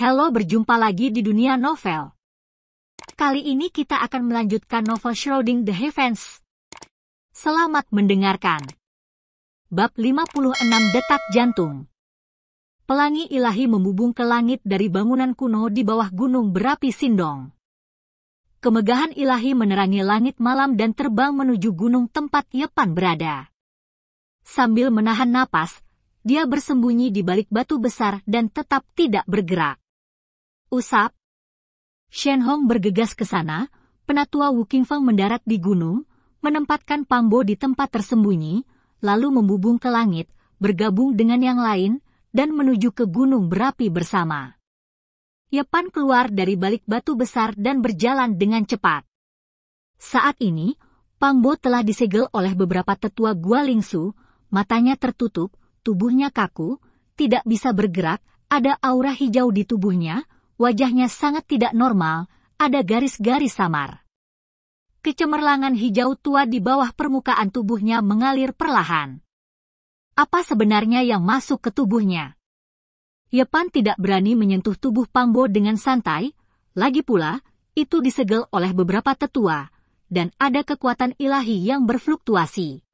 Halo, berjumpa lagi di dunia novel. Kali ini kita akan melanjutkan novel Shrouding the Heavens. Selamat mendengarkan. Bab 56 Detak Jantung Pelangi ilahi memubung ke langit dari bangunan kuno di bawah gunung berapi Sindong. Kemegahan ilahi menerangi langit malam dan terbang menuju gunung tempat Yepan berada. Sambil menahan napas, dia bersembunyi di balik batu besar dan tetap tidak bergerak. Usap. Shen Hong bergegas ke sana, penatua Wu Qingfeng mendarat di gunung, menempatkan Pambo di tempat tersembunyi, lalu membubung ke langit, bergabung dengan yang lain, dan menuju ke gunung berapi bersama. Yepan keluar dari balik batu besar dan berjalan dengan cepat. Saat ini, Pangbo telah disegel oleh beberapa tetua Gua Lingsu, matanya tertutup, tubuhnya kaku, tidak bisa bergerak, ada aura hijau di tubuhnya, Wajahnya sangat tidak normal, ada garis-garis samar. Kecemerlangan hijau tua di bawah permukaan tubuhnya mengalir perlahan. Apa sebenarnya yang masuk ke tubuhnya? Yepan tidak berani menyentuh tubuh Pangbo dengan santai, lagi pula, itu disegel oleh beberapa tetua, dan ada kekuatan ilahi yang berfluktuasi.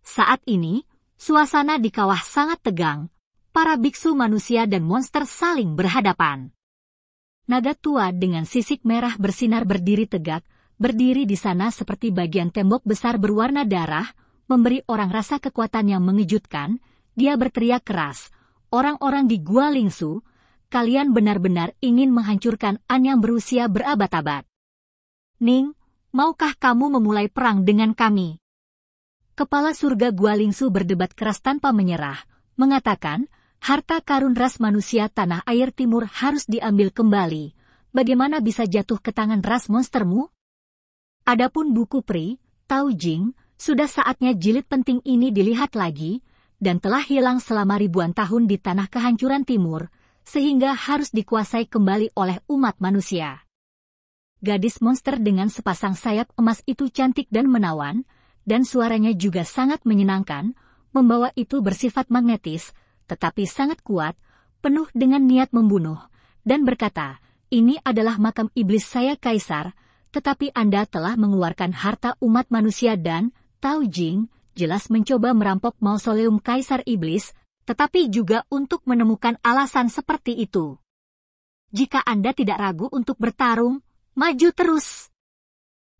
Saat ini, suasana di kawah sangat tegang, para biksu manusia dan monster saling berhadapan. Naga tua dengan sisik merah bersinar berdiri tegak, berdiri di sana seperti bagian tembok besar berwarna darah, memberi orang rasa kekuatan yang mengejutkan. Dia berteriak keras, orang-orang di Gua Lingsu, kalian benar-benar ingin menghancurkan An yang berusia berabad-abad. Ning, maukah kamu memulai perang dengan kami? Kepala surga Gua Lingsu berdebat keras tanpa menyerah, mengatakan, harta karun ras manusia tanah air timur harus diambil kembali. Bagaimana bisa jatuh ke tangan ras monstermu? Adapun buku Pri, Tao Jing, sudah saatnya jilid penting ini dilihat lagi, dan telah hilang selama ribuan tahun di tanah kehancuran timur, sehingga harus dikuasai kembali oleh umat manusia. Gadis monster dengan sepasang sayap emas itu cantik dan menawan, dan suaranya juga sangat menyenangkan, membawa itu bersifat magnetis, tetapi sangat kuat, penuh dengan niat membunuh, dan berkata, ini adalah makam iblis saya kaisar, tetapi Anda telah mengeluarkan harta umat manusia dan, Tao Jing, jelas mencoba merampok mausoleum kaisar iblis, tetapi juga untuk menemukan alasan seperti itu. Jika Anda tidak ragu untuk bertarung, maju terus.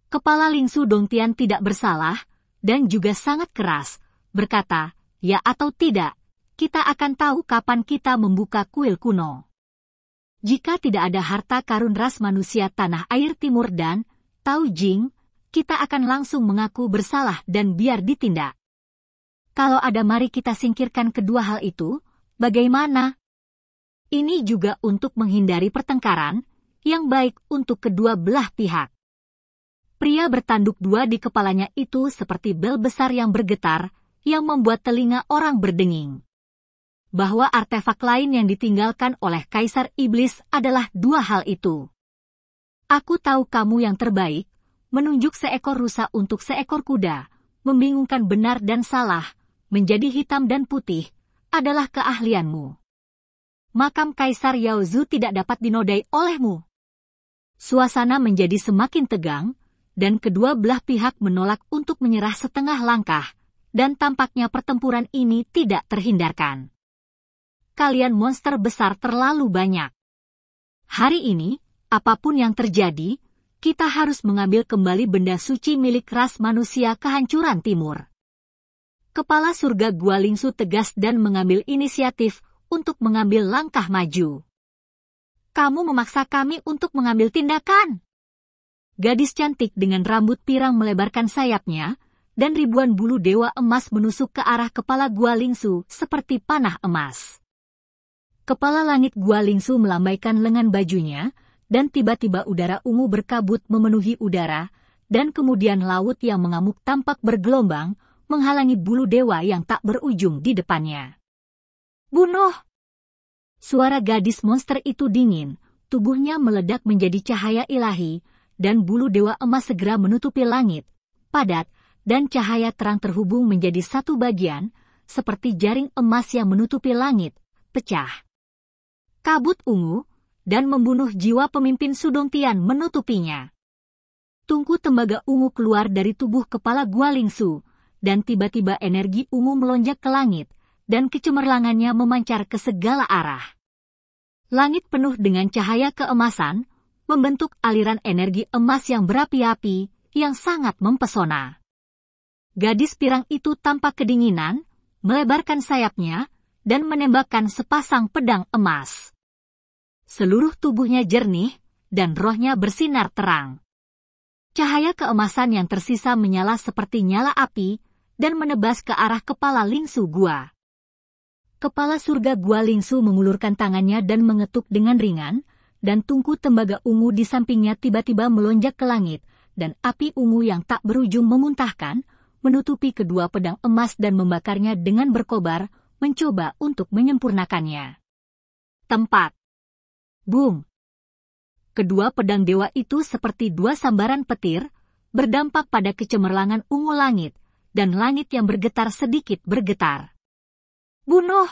Kepala Lingsu Dongtian tidak bersalah, dan juga sangat keras, berkata, ya atau tidak kita akan tahu kapan kita membuka kuil kuno. Jika tidak ada harta karun ras manusia tanah air timur dan Tao Jing, kita akan langsung mengaku bersalah dan biar ditindak. Kalau ada mari kita singkirkan kedua hal itu, bagaimana? Ini juga untuk menghindari pertengkaran, yang baik untuk kedua belah pihak. Pria bertanduk dua di kepalanya itu seperti bel besar yang bergetar, yang membuat telinga orang berdenging bahwa artefak lain yang ditinggalkan oleh Kaisar Iblis adalah dua hal itu. Aku tahu kamu yang terbaik, menunjuk seekor rusa untuk seekor kuda, membingungkan benar dan salah, menjadi hitam dan putih, adalah keahlianmu. Makam Kaisar Yao Zhu tidak dapat dinodai olehmu. Suasana menjadi semakin tegang, dan kedua belah pihak menolak untuk menyerah setengah langkah, dan tampaknya pertempuran ini tidak terhindarkan kalian monster besar terlalu banyak. Hari ini, apapun yang terjadi, kita harus mengambil kembali benda suci milik ras manusia kehancuran timur. Kepala surga Gua Lingsu tegas dan mengambil inisiatif untuk mengambil langkah maju. Kamu memaksa kami untuk mengambil tindakan. Gadis cantik dengan rambut pirang melebarkan sayapnya, dan ribuan bulu dewa emas menusuk ke arah kepala Gua Lingsu seperti panah emas. Kepala langit Gua Lingsu melambaikan lengan bajunya, dan tiba-tiba udara ungu berkabut memenuhi udara, dan kemudian laut yang mengamuk tampak bergelombang, menghalangi bulu dewa yang tak berujung di depannya. Bunuh! Suara gadis monster itu dingin, tubuhnya meledak menjadi cahaya ilahi, dan bulu dewa emas segera menutupi langit, padat, dan cahaya terang terhubung menjadi satu bagian, seperti jaring emas yang menutupi langit, pecah kabut ungu, dan membunuh jiwa pemimpin Sudong Tian menutupinya. Tungku tembaga ungu keluar dari tubuh kepala Gua Gualingsu, dan tiba-tiba energi ungu melonjak ke langit, dan kecemerlangannya memancar ke segala arah. Langit penuh dengan cahaya keemasan, membentuk aliran energi emas yang berapi-api, yang sangat mempesona. Gadis pirang itu tampak kedinginan, melebarkan sayapnya, dan menembakkan sepasang pedang emas. Seluruh tubuhnya jernih dan rohnya bersinar terang. Cahaya keemasan yang tersisa menyala seperti nyala api dan menebas ke arah kepala Lingsu Gua. Kepala surga Gua Lingsu mengulurkan tangannya dan mengetuk dengan ringan, dan tungku tembaga ungu di sampingnya tiba-tiba melonjak ke langit, dan api ungu yang tak berujung memuntahkan, menutupi kedua pedang emas dan membakarnya dengan berkobar, mencoba untuk menyempurnakannya. Tempat Boom! Kedua pedang dewa itu seperti dua sambaran petir, berdampak pada kecemerlangan ungu langit, dan langit yang bergetar sedikit bergetar. Bunuh!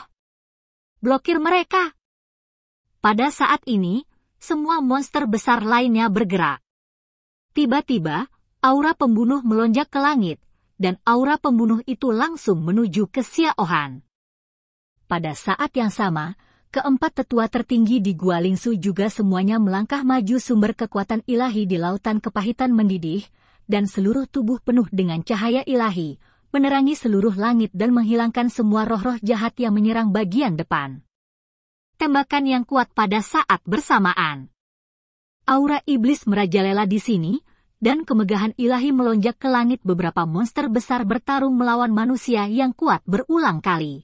Blokir mereka! Pada saat ini, semua monster besar lainnya bergerak. Tiba-tiba, aura pembunuh melonjak ke langit, dan aura pembunuh itu langsung menuju ke Ohan. Pada saat yang sama, keempat tetua tertinggi di Gualingsu juga semuanya melangkah maju sumber kekuatan ilahi di lautan kepahitan mendidih, dan seluruh tubuh penuh dengan cahaya ilahi, menerangi seluruh langit dan menghilangkan semua roh-roh jahat yang menyerang bagian depan. Tembakan yang kuat pada saat bersamaan. Aura iblis merajalela di sini, dan kemegahan ilahi melonjak ke langit beberapa monster besar bertarung melawan manusia yang kuat berulang kali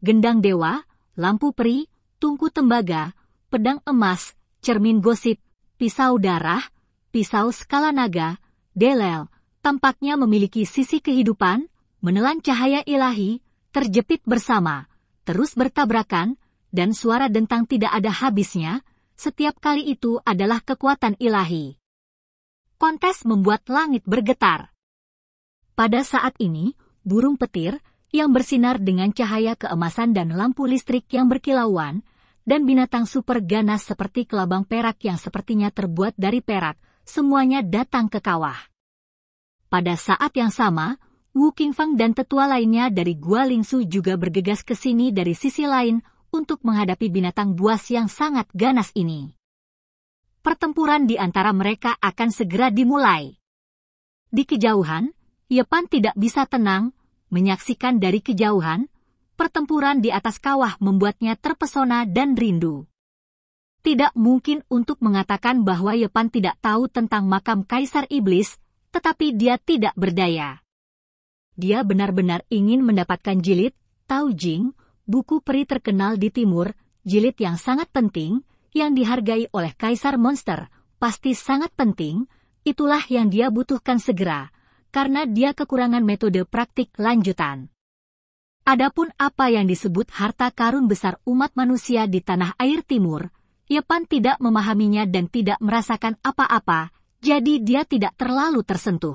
gendang dewa, lampu peri, tungku tembaga, pedang emas, cermin gosip, pisau darah, pisau skala naga, delel, tampaknya memiliki sisi kehidupan, menelan cahaya ilahi, terjepit bersama, terus bertabrakan, dan suara dentang tidak ada habisnya, setiap kali itu adalah kekuatan ilahi. Kontes membuat langit bergetar. Pada saat ini, burung petir, yang bersinar dengan cahaya keemasan dan lampu listrik yang berkilauan, dan binatang super ganas seperti kelabang perak yang sepertinya terbuat dari perak, semuanya datang ke kawah. Pada saat yang sama, Wu Qingfang dan tetua lainnya dari Gua Lingsu juga bergegas ke sini dari sisi lain untuk menghadapi binatang buas yang sangat ganas ini. Pertempuran di antara mereka akan segera dimulai. Di kejauhan, Yepan tidak bisa tenang Menyaksikan dari kejauhan, pertempuran di atas kawah membuatnya terpesona dan rindu. Tidak mungkin untuk mengatakan bahwa Yepan tidak tahu tentang makam Kaisar Iblis, tetapi dia tidak berdaya. Dia benar-benar ingin mendapatkan jilid, Tao Jing, buku peri terkenal di timur, jilid yang sangat penting, yang dihargai oleh Kaisar Monster, pasti sangat penting, itulah yang dia butuhkan segera, karena dia kekurangan metode praktik lanjutan. Adapun apa yang disebut harta karun besar umat manusia di tanah air timur, Yepan tidak memahaminya dan tidak merasakan apa-apa, jadi dia tidak terlalu tersentuh.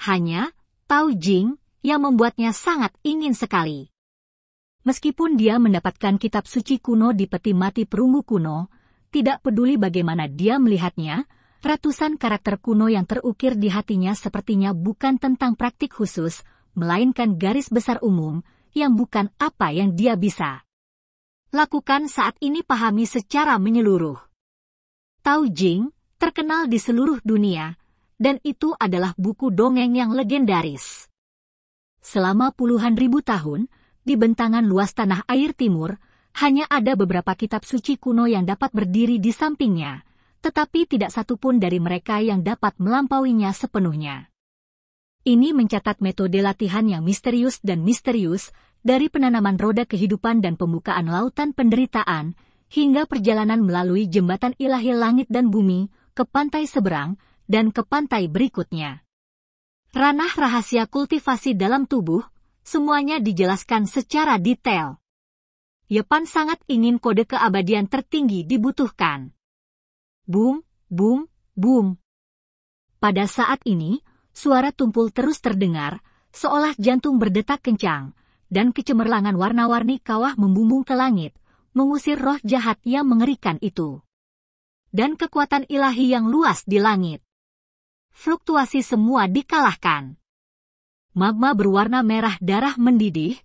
Hanya Tao Jing yang membuatnya sangat ingin sekali. Meskipun dia mendapatkan kitab suci kuno di peti mati perunggu kuno, tidak peduli bagaimana dia melihatnya, Ratusan karakter kuno yang terukir di hatinya sepertinya bukan tentang praktik khusus, melainkan garis besar umum yang bukan apa yang dia bisa. Lakukan saat ini pahami secara menyeluruh. Tao Jing terkenal di seluruh dunia, dan itu adalah buku dongeng yang legendaris. Selama puluhan ribu tahun, di bentangan luas tanah air timur, hanya ada beberapa kitab suci kuno yang dapat berdiri di sampingnya, tetapi tidak satu pun dari mereka yang dapat melampauinya sepenuhnya. Ini mencatat metode latihan yang misterius dan misterius dari penanaman roda kehidupan dan pembukaan lautan penderitaan hingga perjalanan melalui jembatan ilahi langit dan bumi ke pantai seberang dan ke pantai berikutnya. Ranah rahasia kultivasi dalam tubuh semuanya dijelaskan secara detail. Yepan sangat ingin kode keabadian tertinggi dibutuhkan. Boom, boom, boom. Pada saat ini, suara tumpul terus terdengar, seolah jantung berdetak kencang, dan kecemerlangan warna-warni kawah membumbung ke langit, mengusir roh jahat yang mengerikan itu. Dan kekuatan ilahi yang luas di langit. Fluktuasi semua dikalahkan. Magma berwarna merah darah mendidih,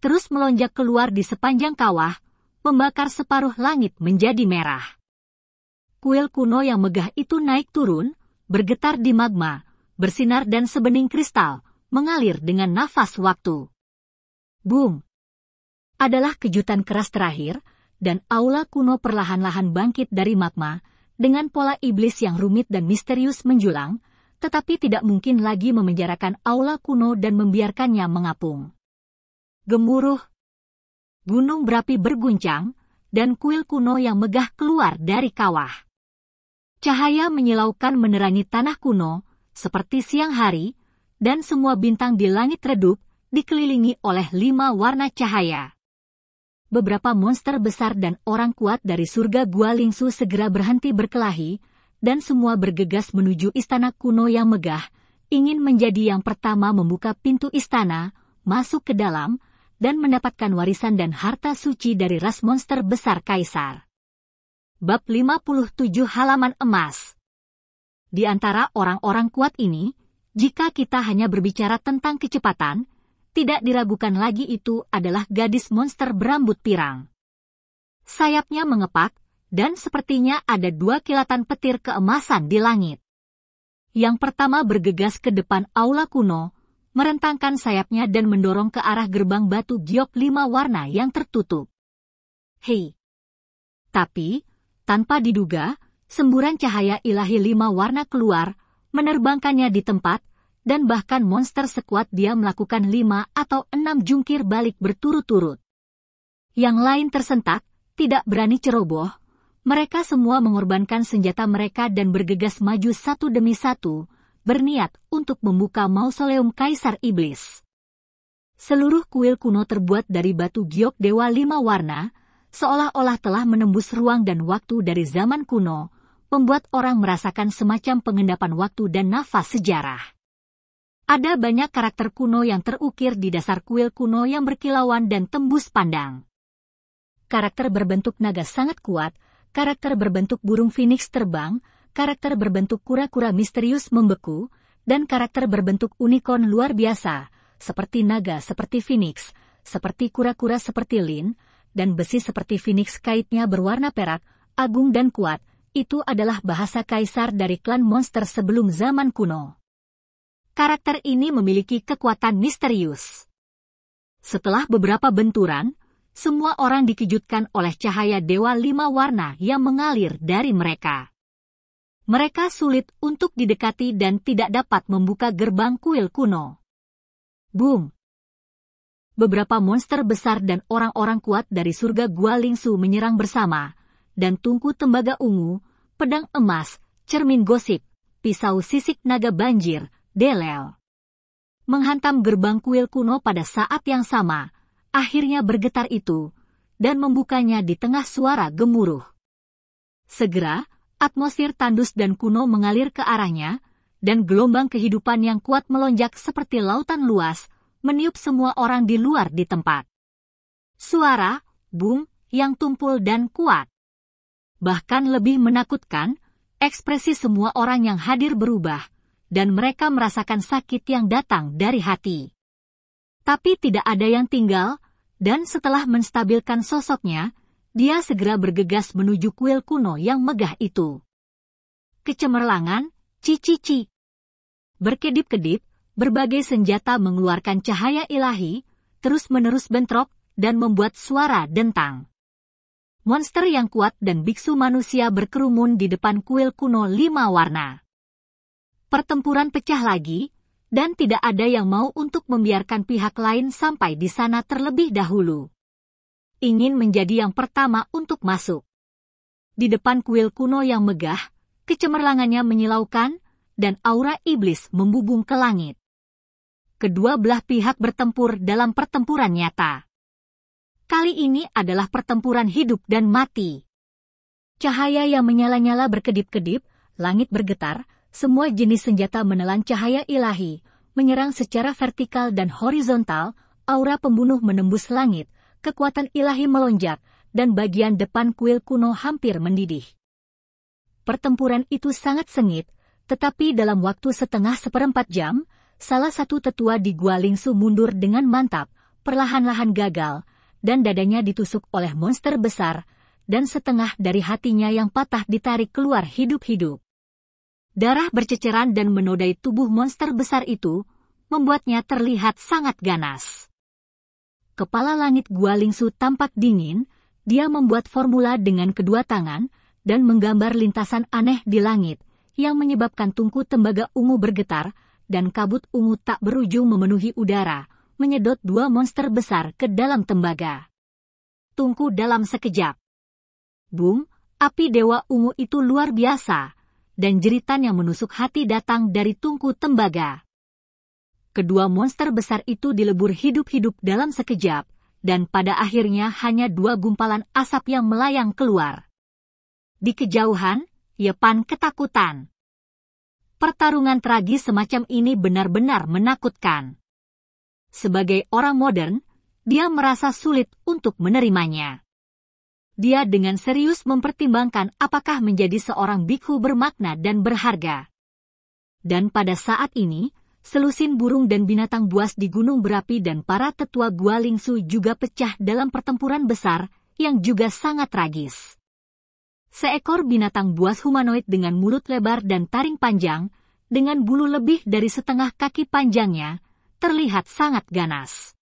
terus melonjak keluar di sepanjang kawah, membakar separuh langit menjadi merah kuil kuno yang megah itu naik turun, bergetar di magma, bersinar dan sebening kristal, mengalir dengan nafas waktu. Boom! Adalah kejutan keras terakhir, dan aula kuno perlahan-lahan bangkit dari magma, dengan pola iblis yang rumit dan misterius menjulang, tetapi tidak mungkin lagi memenjarakan aula kuno dan membiarkannya mengapung. Gemuruh! Gunung berapi berguncang, dan kuil kuno yang megah keluar dari kawah. Cahaya menyilaukan menerangi tanah kuno, seperti siang hari, dan semua bintang di langit redup dikelilingi oleh lima warna cahaya. Beberapa monster besar dan orang kuat dari surga Gua Lingsu segera berhenti berkelahi, dan semua bergegas menuju istana kuno yang megah, ingin menjadi yang pertama membuka pintu istana, masuk ke dalam, dan mendapatkan warisan dan harta suci dari ras monster besar kaisar bab 57 halaman emas. Di antara orang-orang kuat ini, jika kita hanya berbicara tentang kecepatan, tidak diragukan lagi itu adalah gadis monster berambut pirang. Sayapnya mengepak, dan sepertinya ada dua kilatan petir keemasan di langit. Yang pertama bergegas ke depan aula kuno, merentangkan sayapnya dan mendorong ke arah gerbang batu giok lima warna yang tertutup. Hei! Tapi, tanpa diduga, semburan cahaya ilahi lima warna keluar, menerbangkannya di tempat, dan bahkan monster sekuat dia melakukan lima atau enam jungkir balik berturut-turut. Yang lain tersentak, tidak berani ceroboh, mereka semua mengorbankan senjata mereka dan bergegas maju satu demi satu, berniat untuk membuka mausoleum Kaisar Iblis. Seluruh kuil kuno terbuat dari batu giok dewa lima warna, seolah-olah telah menembus ruang dan waktu dari zaman kuno, membuat orang merasakan semacam pengendapan waktu dan nafas sejarah. Ada banyak karakter kuno yang terukir di dasar kuil kuno yang berkilauan dan tembus pandang. Karakter berbentuk naga sangat kuat, karakter berbentuk burung phoenix terbang, karakter berbentuk kura-kura misterius membeku, dan karakter berbentuk unicorn luar biasa, seperti naga seperti phoenix, seperti kura-kura seperti lin, dan besi seperti Phoenix kaitnya berwarna perak, agung dan kuat, itu adalah bahasa kaisar dari klan monster sebelum zaman kuno. Karakter ini memiliki kekuatan misterius. Setelah beberapa benturan, semua orang dikejutkan oleh cahaya dewa lima warna yang mengalir dari mereka. Mereka sulit untuk didekati dan tidak dapat membuka gerbang kuil kuno. Boom! Beberapa monster besar dan orang-orang kuat dari surga Gua Lingsu menyerang bersama, dan tungku tembaga ungu, pedang emas, cermin gosip, pisau sisik naga banjir, delel. Menghantam gerbang kuil kuno pada saat yang sama, akhirnya bergetar itu, dan membukanya di tengah suara gemuruh. Segera, atmosfer tandus dan kuno mengalir ke arahnya, dan gelombang kehidupan yang kuat melonjak seperti lautan luas, meniup semua orang di luar di tempat. Suara, bung, yang tumpul dan kuat. Bahkan lebih menakutkan, ekspresi semua orang yang hadir berubah, dan mereka merasakan sakit yang datang dari hati. Tapi tidak ada yang tinggal, dan setelah menstabilkan sosoknya, dia segera bergegas menuju kuil kuno yang megah itu. Kecemerlangan, cici-ci. Berkedip-kedip, berbagai senjata mengeluarkan cahaya ilahi, terus-menerus bentrok, dan membuat suara dentang. Monster yang kuat dan biksu manusia berkerumun di depan kuil kuno lima warna. Pertempuran pecah lagi, dan tidak ada yang mau untuk membiarkan pihak lain sampai di sana terlebih dahulu. Ingin menjadi yang pertama untuk masuk. Di depan kuil kuno yang megah, kecemerlangannya menyilaukan, dan aura iblis membubung ke langit kedua belah pihak bertempur dalam pertempuran nyata. Kali ini adalah pertempuran hidup dan mati. Cahaya yang menyala-nyala berkedip-kedip, langit bergetar, semua jenis senjata menelan cahaya ilahi, menyerang secara vertikal dan horizontal, aura pembunuh menembus langit, kekuatan ilahi melonjak, dan bagian depan kuil kuno hampir mendidih. Pertempuran itu sangat sengit, tetapi dalam waktu setengah seperempat jam, Salah satu tetua di Gualingsu mundur dengan mantap, perlahan-lahan gagal, dan dadanya ditusuk oleh monster besar, dan setengah dari hatinya yang patah ditarik keluar hidup-hidup. Darah berceceran dan menodai tubuh monster besar itu, membuatnya terlihat sangat ganas. Kepala langit Gualingsu tampak dingin, dia membuat formula dengan kedua tangan, dan menggambar lintasan aneh di langit, yang menyebabkan tungku tembaga ungu bergetar, dan kabut ungu tak berujung memenuhi udara, menyedot dua monster besar ke dalam tembaga. Tungku dalam sekejap. Bung, api dewa ungu itu luar biasa, dan jeritan yang menusuk hati datang dari tungku tembaga. Kedua monster besar itu dilebur hidup-hidup dalam sekejap, dan pada akhirnya hanya dua gumpalan asap yang melayang keluar. Di kejauhan, Yepan ketakutan pertarungan tragis semacam ini benar-benar menakutkan. Sebagai orang modern, dia merasa sulit untuk menerimanya. Dia dengan serius mempertimbangkan apakah menjadi seorang bikhu bermakna dan berharga. Dan pada saat ini, selusin burung dan binatang buas di Gunung Berapi dan para tetua Gua Lingsu juga pecah dalam pertempuran besar yang juga sangat tragis seekor binatang buas humanoid dengan mulut lebar dan taring panjang, dengan bulu lebih dari setengah kaki panjangnya, terlihat sangat ganas.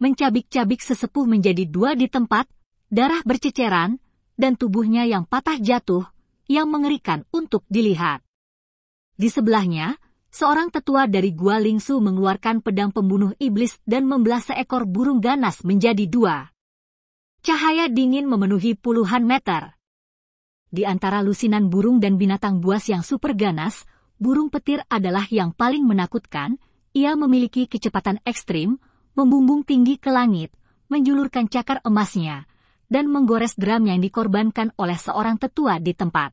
Mencabik-cabik sesepuh menjadi dua di tempat, darah berceceran, dan tubuhnya yang patah jatuh, yang mengerikan untuk dilihat. Di sebelahnya, seorang tetua dari Gua Lingsu mengeluarkan pedang pembunuh iblis dan membelah seekor burung ganas menjadi dua. Cahaya dingin memenuhi puluhan meter. Di antara lusinan burung dan binatang buas yang super ganas, burung petir adalah yang paling menakutkan. Ia memiliki kecepatan ekstrim, membumbung tinggi ke langit, menjulurkan cakar emasnya, dan menggores drum yang dikorbankan oleh seorang tetua di tempat.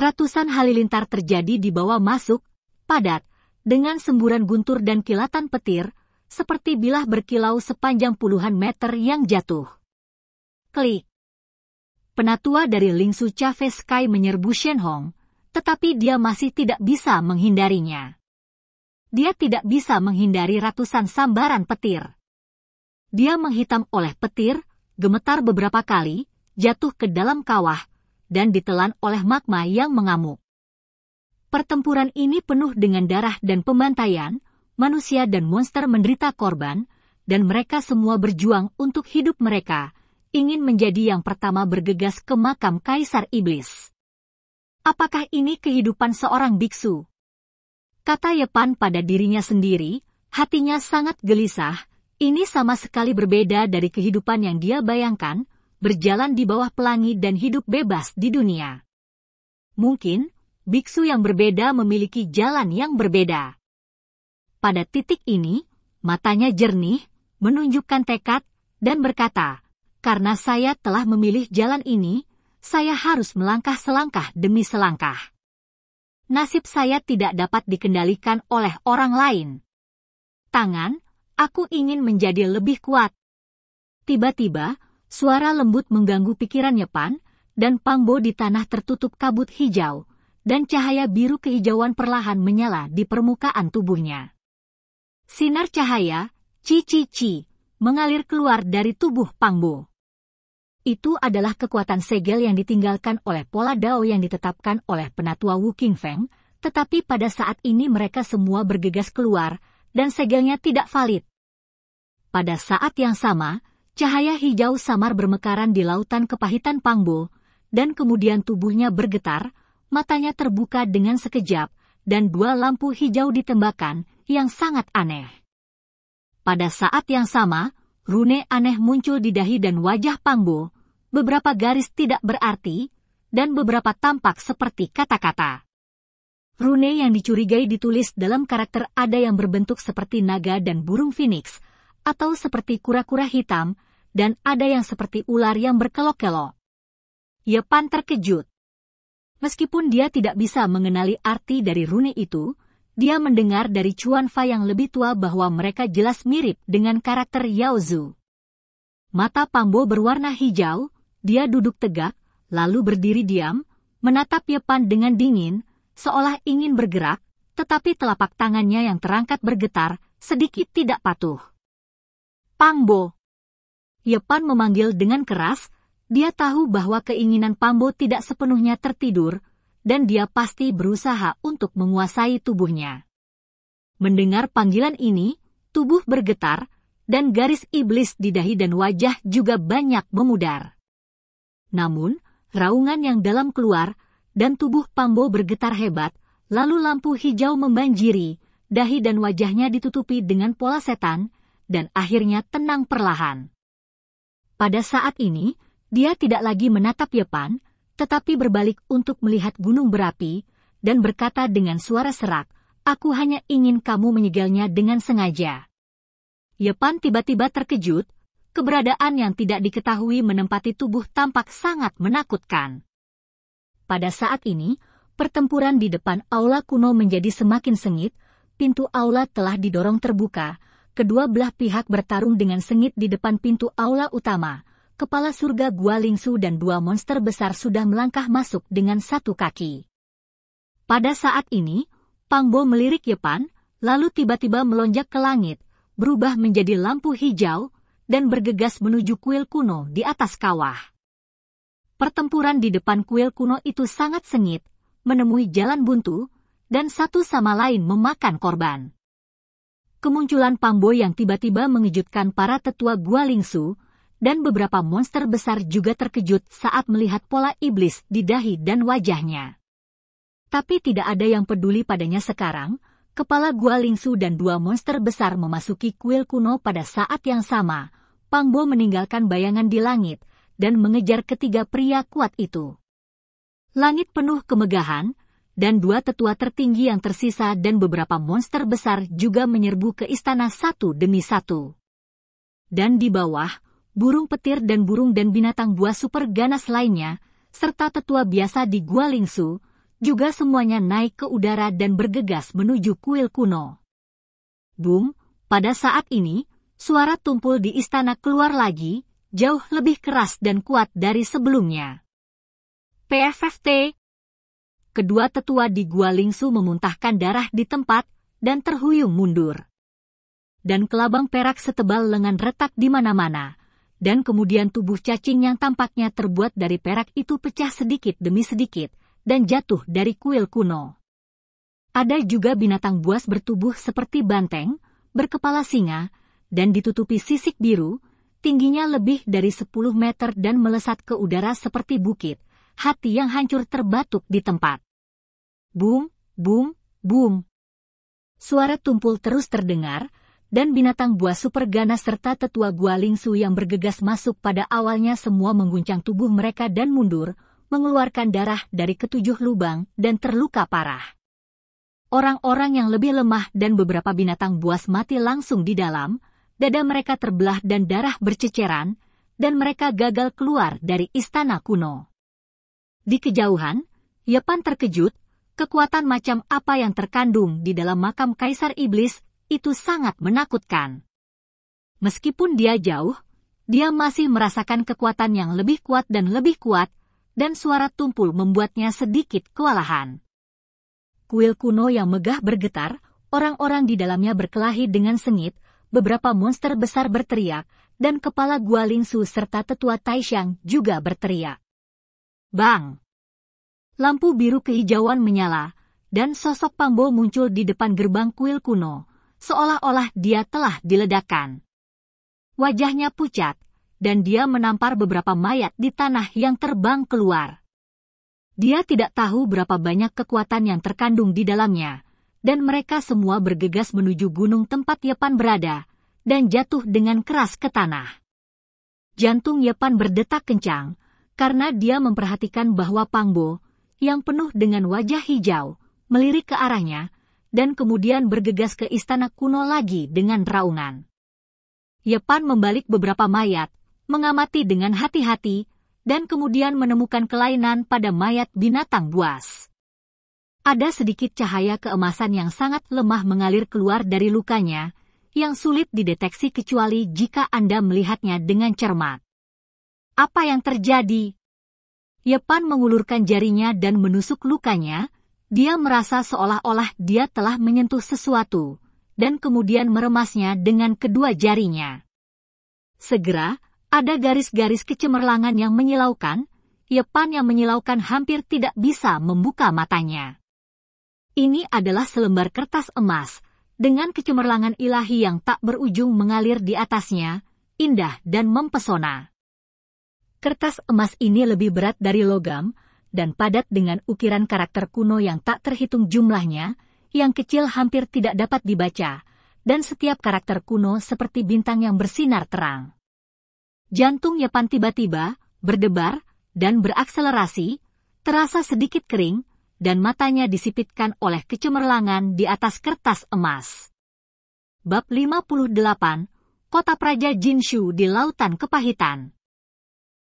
Ratusan halilintar terjadi di bawah masuk, padat, dengan semburan guntur dan kilatan petir, seperti bilah berkilau sepanjang puluhan meter yang jatuh. Klik penatua dari Lingsu Chavez Kai menyerbu Shen Hong, tetapi dia masih tidak bisa menghindarinya. Dia tidak bisa menghindari ratusan sambaran petir. Dia menghitam oleh petir, gemetar beberapa kali, jatuh ke dalam kawah, dan ditelan oleh magma yang mengamuk. Pertempuran ini penuh dengan darah dan pembantaian, manusia dan monster menderita korban, dan mereka semua berjuang untuk hidup mereka, ingin menjadi yang pertama bergegas ke makam Kaisar Iblis. Apakah ini kehidupan seorang biksu? Kata Yepan pada dirinya sendiri, hatinya sangat gelisah, ini sama sekali berbeda dari kehidupan yang dia bayangkan, berjalan di bawah pelangi dan hidup bebas di dunia. Mungkin, biksu yang berbeda memiliki jalan yang berbeda. Pada titik ini, matanya jernih, menunjukkan tekad, dan berkata, karena saya telah memilih jalan ini, saya harus melangkah selangkah demi selangkah. Nasib saya tidak dapat dikendalikan oleh orang lain. Tangan, aku ingin menjadi lebih kuat. Tiba-tiba, suara lembut mengganggu pikiran Pan, dan Pangbo di tanah tertutup kabut hijau, dan cahaya biru kehijauan perlahan menyala di permukaan tubuhnya. Sinar cahaya, cici-ci, mengalir keluar dari tubuh Pangbo. Itu adalah kekuatan segel yang ditinggalkan oleh pola Dao yang ditetapkan oleh penatua Wu King Feng, tetapi pada saat ini mereka semua bergegas keluar, dan segelnya tidak valid. Pada saat yang sama, cahaya hijau samar bermekaran di lautan kepahitan Pangbo, dan kemudian tubuhnya bergetar, matanya terbuka dengan sekejap, dan dua lampu hijau ditembakkan, yang sangat aneh. Pada saat yang sama, rune aneh muncul di dahi dan wajah Pangbo, beberapa garis tidak berarti, dan beberapa tampak seperti kata-kata. Rune yang dicurigai ditulis dalam karakter ada yang berbentuk seperti naga dan burung phoenix, atau seperti kura-kura hitam, dan ada yang seperti ular yang berkelok-kelok. Yepan terkejut. Meskipun dia tidak bisa mengenali arti dari rune itu, dia mendengar dari Chuan Fa yang lebih tua bahwa mereka jelas mirip dengan karakter Yaozu. Mata Pambo berwarna hijau, dia duduk tegak, lalu berdiri diam, menatap Yepan dengan dingin, seolah ingin bergerak, tetapi telapak tangannya yang terangkat bergetar, sedikit tidak patuh. Pangbo! Yepan memanggil dengan keras, dia tahu bahwa keinginan Pangbo tidak sepenuhnya tertidur, dan dia pasti berusaha untuk menguasai tubuhnya. Mendengar panggilan ini, tubuh bergetar, dan garis iblis di dahi dan wajah juga banyak memudar. Namun, raungan yang dalam keluar dan tubuh Pambo bergetar hebat, lalu lampu hijau membanjiri, dahi dan wajahnya ditutupi dengan pola setan, dan akhirnya tenang perlahan. Pada saat ini, dia tidak lagi menatap Yepan, tetapi berbalik untuk melihat gunung berapi, dan berkata dengan suara serak, Aku hanya ingin kamu menyegelnya dengan sengaja. Yepan tiba-tiba terkejut, keberadaan yang tidak diketahui menempati tubuh tampak sangat menakutkan. Pada saat ini, pertempuran di depan aula kuno menjadi semakin sengit, pintu aula telah didorong terbuka, kedua belah pihak bertarung dengan sengit di depan pintu aula utama. Kepala surga Gua Lingsu dan dua monster besar sudah melangkah masuk dengan satu kaki. Pada saat ini, Pangbo melirik Yepan, lalu tiba-tiba melonjak ke langit, berubah menjadi lampu hijau, dan bergegas menuju kuil kuno di atas kawah. Pertempuran di depan kuil kuno itu sangat sengit, menemui jalan buntu, dan satu sama lain memakan korban. Kemunculan Pambo yang tiba-tiba mengejutkan para tetua Gua Lingsu, dan beberapa monster besar juga terkejut saat melihat pola iblis di dahi dan wajahnya. Tapi tidak ada yang peduli padanya sekarang, kepala Gua Lingsu dan dua monster besar memasuki kuil kuno pada saat yang sama, Pangbo meninggalkan bayangan di langit dan mengejar ketiga pria kuat itu. Langit penuh kemegahan, dan dua tetua tertinggi yang tersisa dan beberapa monster besar juga menyerbu ke istana satu demi satu. Dan di bawah, burung petir dan burung dan binatang buas super ganas lainnya, serta tetua biasa di Gua Lingsu, juga semuanya naik ke udara dan bergegas menuju kuil kuno. Bung, pada saat ini, suara tumpul di istana keluar lagi, jauh lebih keras dan kuat dari sebelumnya. PFFT Kedua tetua di Gua Lingsu memuntahkan darah di tempat dan terhuyung mundur. Dan kelabang perak setebal lengan retak di mana-mana, dan kemudian tubuh cacing yang tampaknya terbuat dari perak itu pecah sedikit demi sedikit, dan jatuh dari kuil kuno. Ada juga binatang buas bertubuh seperti banteng, berkepala singa, dan ditutupi sisik biru, tingginya lebih dari 10 meter dan melesat ke udara seperti bukit, hati yang hancur terbatuk di tempat. Boom, boom, boom. Suara tumpul terus terdengar, dan binatang buas super ganas serta tetua gua lingsu yang bergegas masuk pada awalnya semua mengguncang tubuh mereka dan mundur, mengeluarkan darah dari ketujuh lubang dan terluka parah. Orang-orang yang lebih lemah dan beberapa binatang buas mati langsung di dalam, dada mereka terbelah dan darah berceceran, dan mereka gagal keluar dari istana kuno. Di kejauhan, Yepan terkejut, kekuatan macam apa yang terkandung di dalam makam Kaisar Iblis itu sangat menakutkan. Meskipun dia jauh, dia masih merasakan kekuatan yang lebih kuat dan lebih kuat, dan suara tumpul membuatnya sedikit kewalahan. Kuil kuno yang megah bergetar, orang-orang di dalamnya berkelahi dengan sengit, beberapa monster besar berteriak, dan kepala Gualingsu serta tetua Taishang juga berteriak. Bang! Lampu biru kehijauan menyala, dan sosok Pambo muncul di depan gerbang kuil kuno, seolah-olah dia telah diledakan. Wajahnya pucat, dan dia menampar beberapa mayat di tanah yang terbang keluar. Dia tidak tahu berapa banyak kekuatan yang terkandung di dalamnya, dan mereka semua bergegas menuju gunung tempat Yepan berada, dan jatuh dengan keras ke tanah. Jantung Yepan berdetak kencang, karena dia memperhatikan bahwa Pangbo, yang penuh dengan wajah hijau, melirik ke arahnya, dan kemudian bergegas ke istana kuno lagi dengan raungan. Yepan membalik beberapa mayat, mengamati dengan hati-hati, dan kemudian menemukan kelainan pada mayat binatang buas. Ada sedikit cahaya keemasan yang sangat lemah mengalir keluar dari lukanya, yang sulit dideteksi kecuali jika Anda melihatnya dengan cermat. Apa yang terjadi? Yepan mengulurkan jarinya dan menusuk lukanya. Dia merasa seolah-olah dia telah menyentuh sesuatu, dan kemudian meremasnya dengan kedua jarinya. Segera, ada garis-garis kecemerlangan yang menyilaukan. Yepan yang menyilaukan hampir tidak bisa membuka matanya. Ini adalah selembar kertas emas dengan kecemerlangan ilahi yang tak berujung mengalir di atasnya, indah dan mempesona. Kertas emas ini lebih berat dari logam dan padat dengan ukiran karakter kuno yang tak terhitung jumlahnya, yang kecil hampir tidak dapat dibaca, dan setiap karakter kuno seperti bintang yang bersinar terang. Jantung Yepan tiba-tiba berdebar dan berakselerasi, terasa sedikit kering, dan matanya disipitkan oleh kecemerlangan di atas kertas emas. Bab 58, Kota Praja Jinshu di Lautan Kepahitan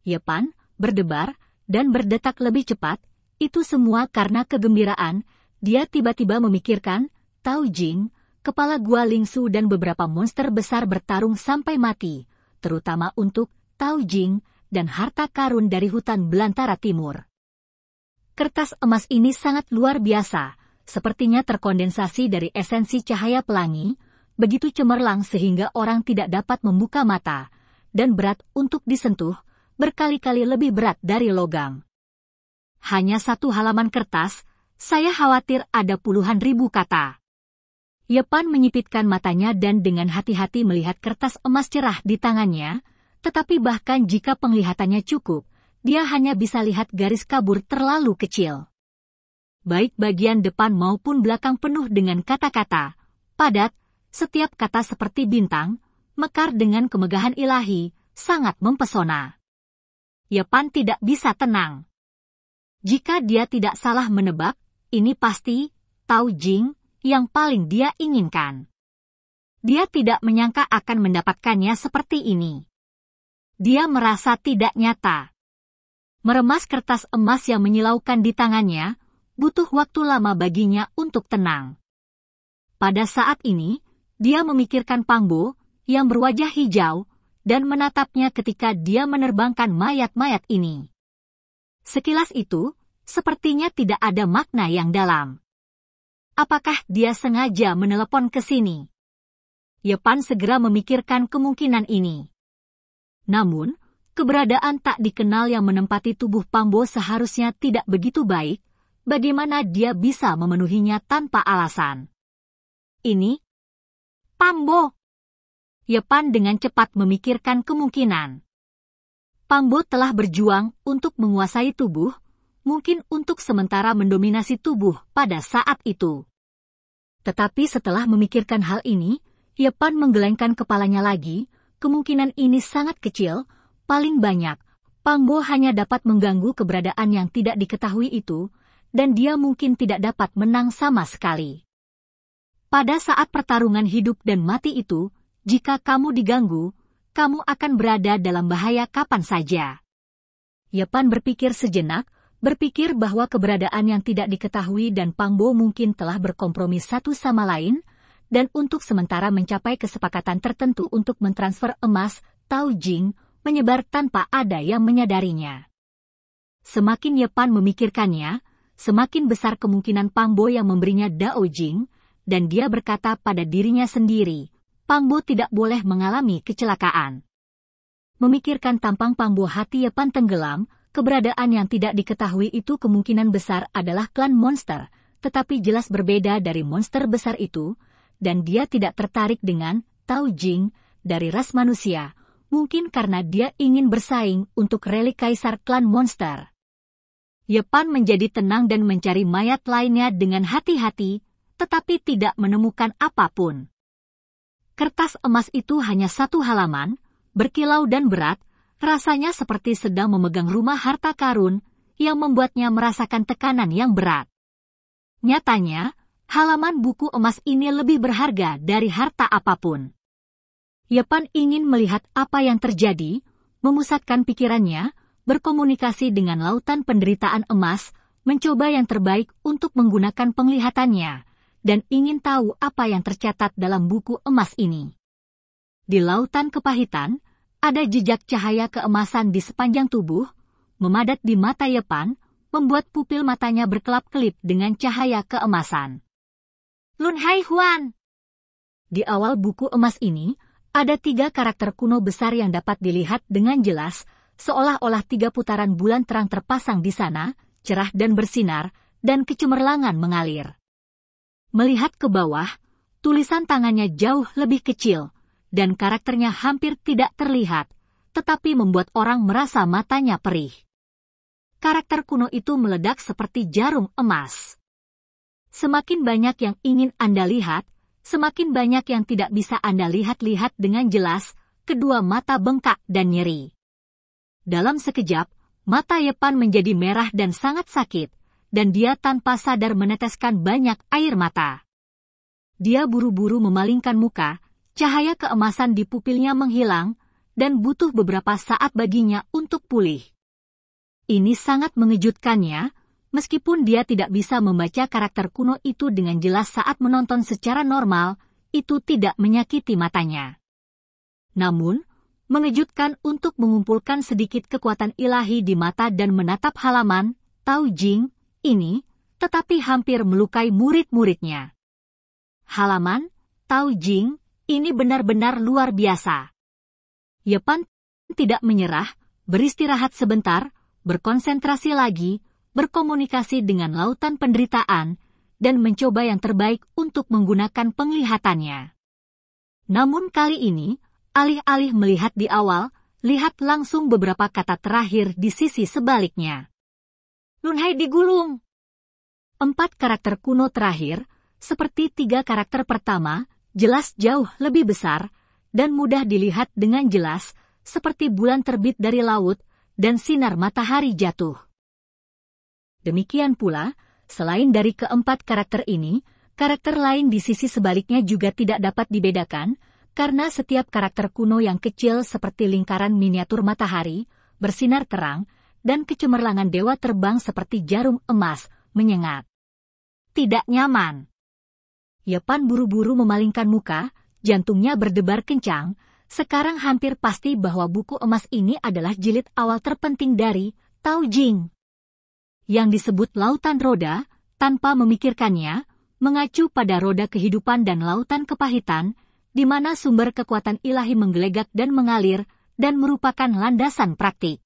Yepan, berdebar, dan berdetak lebih cepat, itu semua karena kegembiraan, dia tiba-tiba memikirkan, Tao Jing, kepala gua Lingsu dan beberapa monster besar bertarung sampai mati, terutama untuk Tao Jing dan harta karun dari hutan belantara timur. Kertas emas ini sangat luar biasa, sepertinya terkondensasi dari esensi cahaya pelangi, begitu cemerlang sehingga orang tidak dapat membuka mata, dan berat untuk disentuh, berkali-kali lebih berat dari logam. Hanya satu halaman kertas, saya khawatir ada puluhan ribu kata. Yepan menyipitkan matanya dan dengan hati-hati melihat kertas emas cerah di tangannya, tetapi bahkan jika penglihatannya cukup, dia hanya bisa lihat garis kabur terlalu kecil. Baik bagian depan maupun belakang penuh dengan kata-kata, padat, setiap kata seperti bintang, mekar dengan kemegahan ilahi, sangat mempesona. Yepan tidak bisa tenang. Jika dia tidak salah menebak, ini pasti Tao Jing yang paling dia inginkan. Dia tidak menyangka akan mendapatkannya seperti ini. Dia merasa tidak nyata. Meremas kertas emas yang menyilaukan di tangannya, butuh waktu lama baginya untuk tenang. Pada saat ini, dia memikirkan Pangbo yang berwajah hijau dan menatapnya ketika dia menerbangkan mayat-mayat ini. Sekilas itu, sepertinya tidak ada makna yang dalam. Apakah dia sengaja menelepon ke sini? Yepan segera memikirkan kemungkinan ini. Namun, keberadaan tak dikenal yang menempati tubuh Pambo seharusnya tidak begitu baik, bagaimana dia bisa memenuhinya tanpa alasan. Ini? Pambo! Yepan dengan cepat memikirkan kemungkinan. Pambo telah berjuang untuk menguasai tubuh, mungkin untuk sementara mendominasi tubuh pada saat itu. Tetapi setelah memikirkan hal ini, Yepan menggelengkan kepalanya lagi, kemungkinan ini sangat kecil, Paling banyak, Pangbo hanya dapat mengganggu keberadaan yang tidak diketahui itu, dan dia mungkin tidak dapat menang sama sekali. Pada saat pertarungan hidup dan mati itu, jika kamu diganggu, kamu akan berada dalam bahaya kapan saja. Yepan berpikir sejenak, berpikir bahwa keberadaan yang tidak diketahui dan Pangbo mungkin telah berkompromi satu sama lain, dan untuk sementara mencapai kesepakatan tertentu untuk mentransfer emas, Tao Jing, menyebar tanpa ada yang menyadarinya. Semakin Yepan memikirkannya, semakin besar kemungkinan Pangbo yang memberinya Dao Jing, dan dia berkata pada dirinya sendiri, Pangbo tidak boleh mengalami kecelakaan. Memikirkan tampang Pangbo hati Yepan tenggelam, keberadaan yang tidak diketahui itu kemungkinan besar adalah klan monster, tetapi jelas berbeda dari monster besar itu, dan dia tidak tertarik dengan Tao Jing dari ras manusia, mungkin karena dia ingin bersaing untuk relik kaisar klan monster. Yepan menjadi tenang dan mencari mayat lainnya dengan hati-hati, tetapi tidak menemukan apapun. Kertas emas itu hanya satu halaman, berkilau dan berat, rasanya seperti sedang memegang rumah harta karun yang membuatnya merasakan tekanan yang berat. Nyatanya, halaman buku emas ini lebih berharga dari harta apapun. Yepan ingin melihat apa yang terjadi, memusatkan pikirannya, berkomunikasi dengan lautan penderitaan emas, mencoba yang terbaik untuk menggunakan penglihatannya, dan ingin tahu apa yang tercatat dalam buku emas ini. Di lautan kepahitan, ada jejak cahaya keemasan di sepanjang tubuh, memadat di mata Yepan, membuat pupil matanya berkelap-kelip dengan cahaya keemasan. Lun Hai Huan! Di awal buku emas ini, ada tiga karakter kuno besar yang dapat dilihat dengan jelas, seolah-olah tiga putaran bulan terang terpasang di sana, cerah dan bersinar, dan kecemerlangan mengalir. Melihat ke bawah, tulisan tangannya jauh lebih kecil, dan karakternya hampir tidak terlihat, tetapi membuat orang merasa matanya perih. Karakter kuno itu meledak seperti jarum emas. Semakin banyak yang ingin Anda lihat, semakin banyak yang tidak bisa Anda lihat-lihat dengan jelas, kedua mata bengkak dan nyeri. Dalam sekejap, mata Yepan menjadi merah dan sangat sakit, dan dia tanpa sadar meneteskan banyak air mata. Dia buru-buru memalingkan muka, cahaya keemasan di pupilnya menghilang, dan butuh beberapa saat baginya untuk pulih. Ini sangat mengejutkannya, Meskipun dia tidak bisa membaca karakter kuno itu dengan jelas saat menonton secara normal, itu tidak menyakiti matanya. Namun, mengejutkan untuk mengumpulkan sedikit kekuatan ilahi di mata dan menatap halaman, Tao Jing, ini, tetapi hampir melukai murid-muridnya. Halaman, Tao Jing, ini benar-benar luar biasa. Yepan tidak menyerah, beristirahat sebentar, berkonsentrasi lagi, berkomunikasi dengan lautan penderitaan, dan mencoba yang terbaik untuk menggunakan penglihatannya. Namun kali ini, alih-alih melihat di awal, lihat langsung beberapa kata terakhir di sisi sebaliknya. Lunhai digulung. Empat karakter kuno terakhir, seperti tiga karakter pertama, jelas jauh lebih besar dan mudah dilihat dengan jelas, seperti bulan terbit dari laut dan sinar matahari jatuh. Demikian pula, selain dari keempat karakter ini, karakter lain di sisi sebaliknya juga tidak dapat dibedakan, karena setiap karakter kuno yang kecil seperti lingkaran miniatur matahari, bersinar terang, dan kecemerlangan dewa terbang seperti jarum emas, menyengat. Tidak nyaman. Yepan buru-buru memalingkan muka, jantungnya berdebar kencang, sekarang hampir pasti bahwa buku emas ini adalah jilid awal terpenting dari Tao Jing yang disebut lautan roda, tanpa memikirkannya, mengacu pada roda kehidupan dan lautan kepahitan, di mana sumber kekuatan ilahi menggelegak dan mengalir, dan merupakan landasan praktik.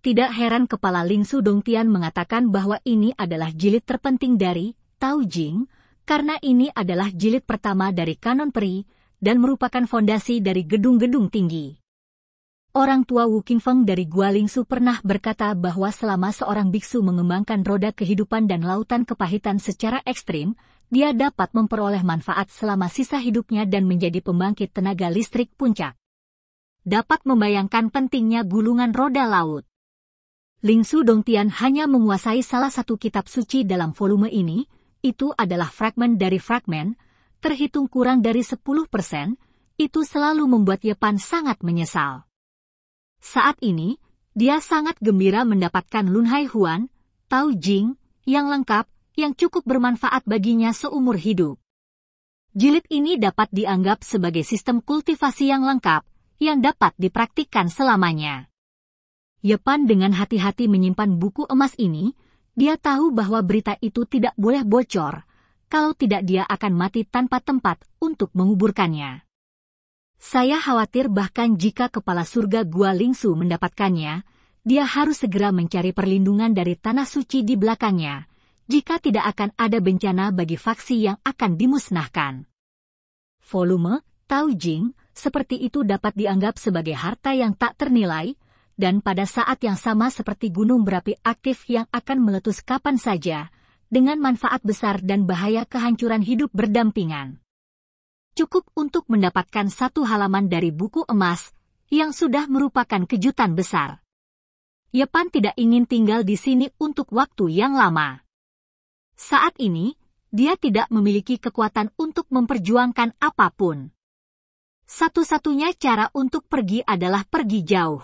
Tidak heran kepala Ling Su Dongtian mengatakan bahwa ini adalah jilid terpenting dari Tao Jing, karena ini adalah jilid pertama dari kanon peri, dan merupakan fondasi dari gedung-gedung tinggi. Orang tua Wu Qingfeng dari Gualingsu pernah berkata bahwa selama seorang biksu mengembangkan roda kehidupan dan lautan kepahitan secara ekstrim, dia dapat memperoleh manfaat selama sisa hidupnya dan menjadi pembangkit tenaga listrik puncak. Dapat membayangkan pentingnya gulungan roda laut. Lingsu Dongtian hanya menguasai salah satu kitab suci dalam volume ini, itu adalah fragmen dari fragmen, terhitung kurang dari 10%, itu selalu membuat Yepan sangat menyesal. Saat ini, dia sangat gembira mendapatkan Lun Hai Huan, Tao Jing, yang lengkap, yang cukup bermanfaat baginya seumur hidup. Jilid ini dapat dianggap sebagai sistem kultivasi yang lengkap, yang dapat dipraktikkan selamanya. Yepan dengan hati-hati menyimpan buku emas ini, dia tahu bahwa berita itu tidak boleh bocor, kalau tidak dia akan mati tanpa tempat untuk menguburkannya. Saya khawatir bahkan jika kepala surga Gua Lingsu mendapatkannya, dia harus segera mencari perlindungan dari tanah suci di belakangnya, jika tidak akan ada bencana bagi faksi yang akan dimusnahkan. Volume, Taojing seperti itu dapat dianggap sebagai harta yang tak ternilai, dan pada saat yang sama seperti gunung berapi aktif yang akan meletus kapan saja, dengan manfaat besar dan bahaya kehancuran hidup berdampingan cukup untuk mendapatkan satu halaman dari buku emas yang sudah merupakan kejutan besar. Yepan tidak ingin tinggal di sini untuk waktu yang lama. Saat ini, dia tidak memiliki kekuatan untuk memperjuangkan apapun. Satu-satunya cara untuk pergi adalah pergi jauh.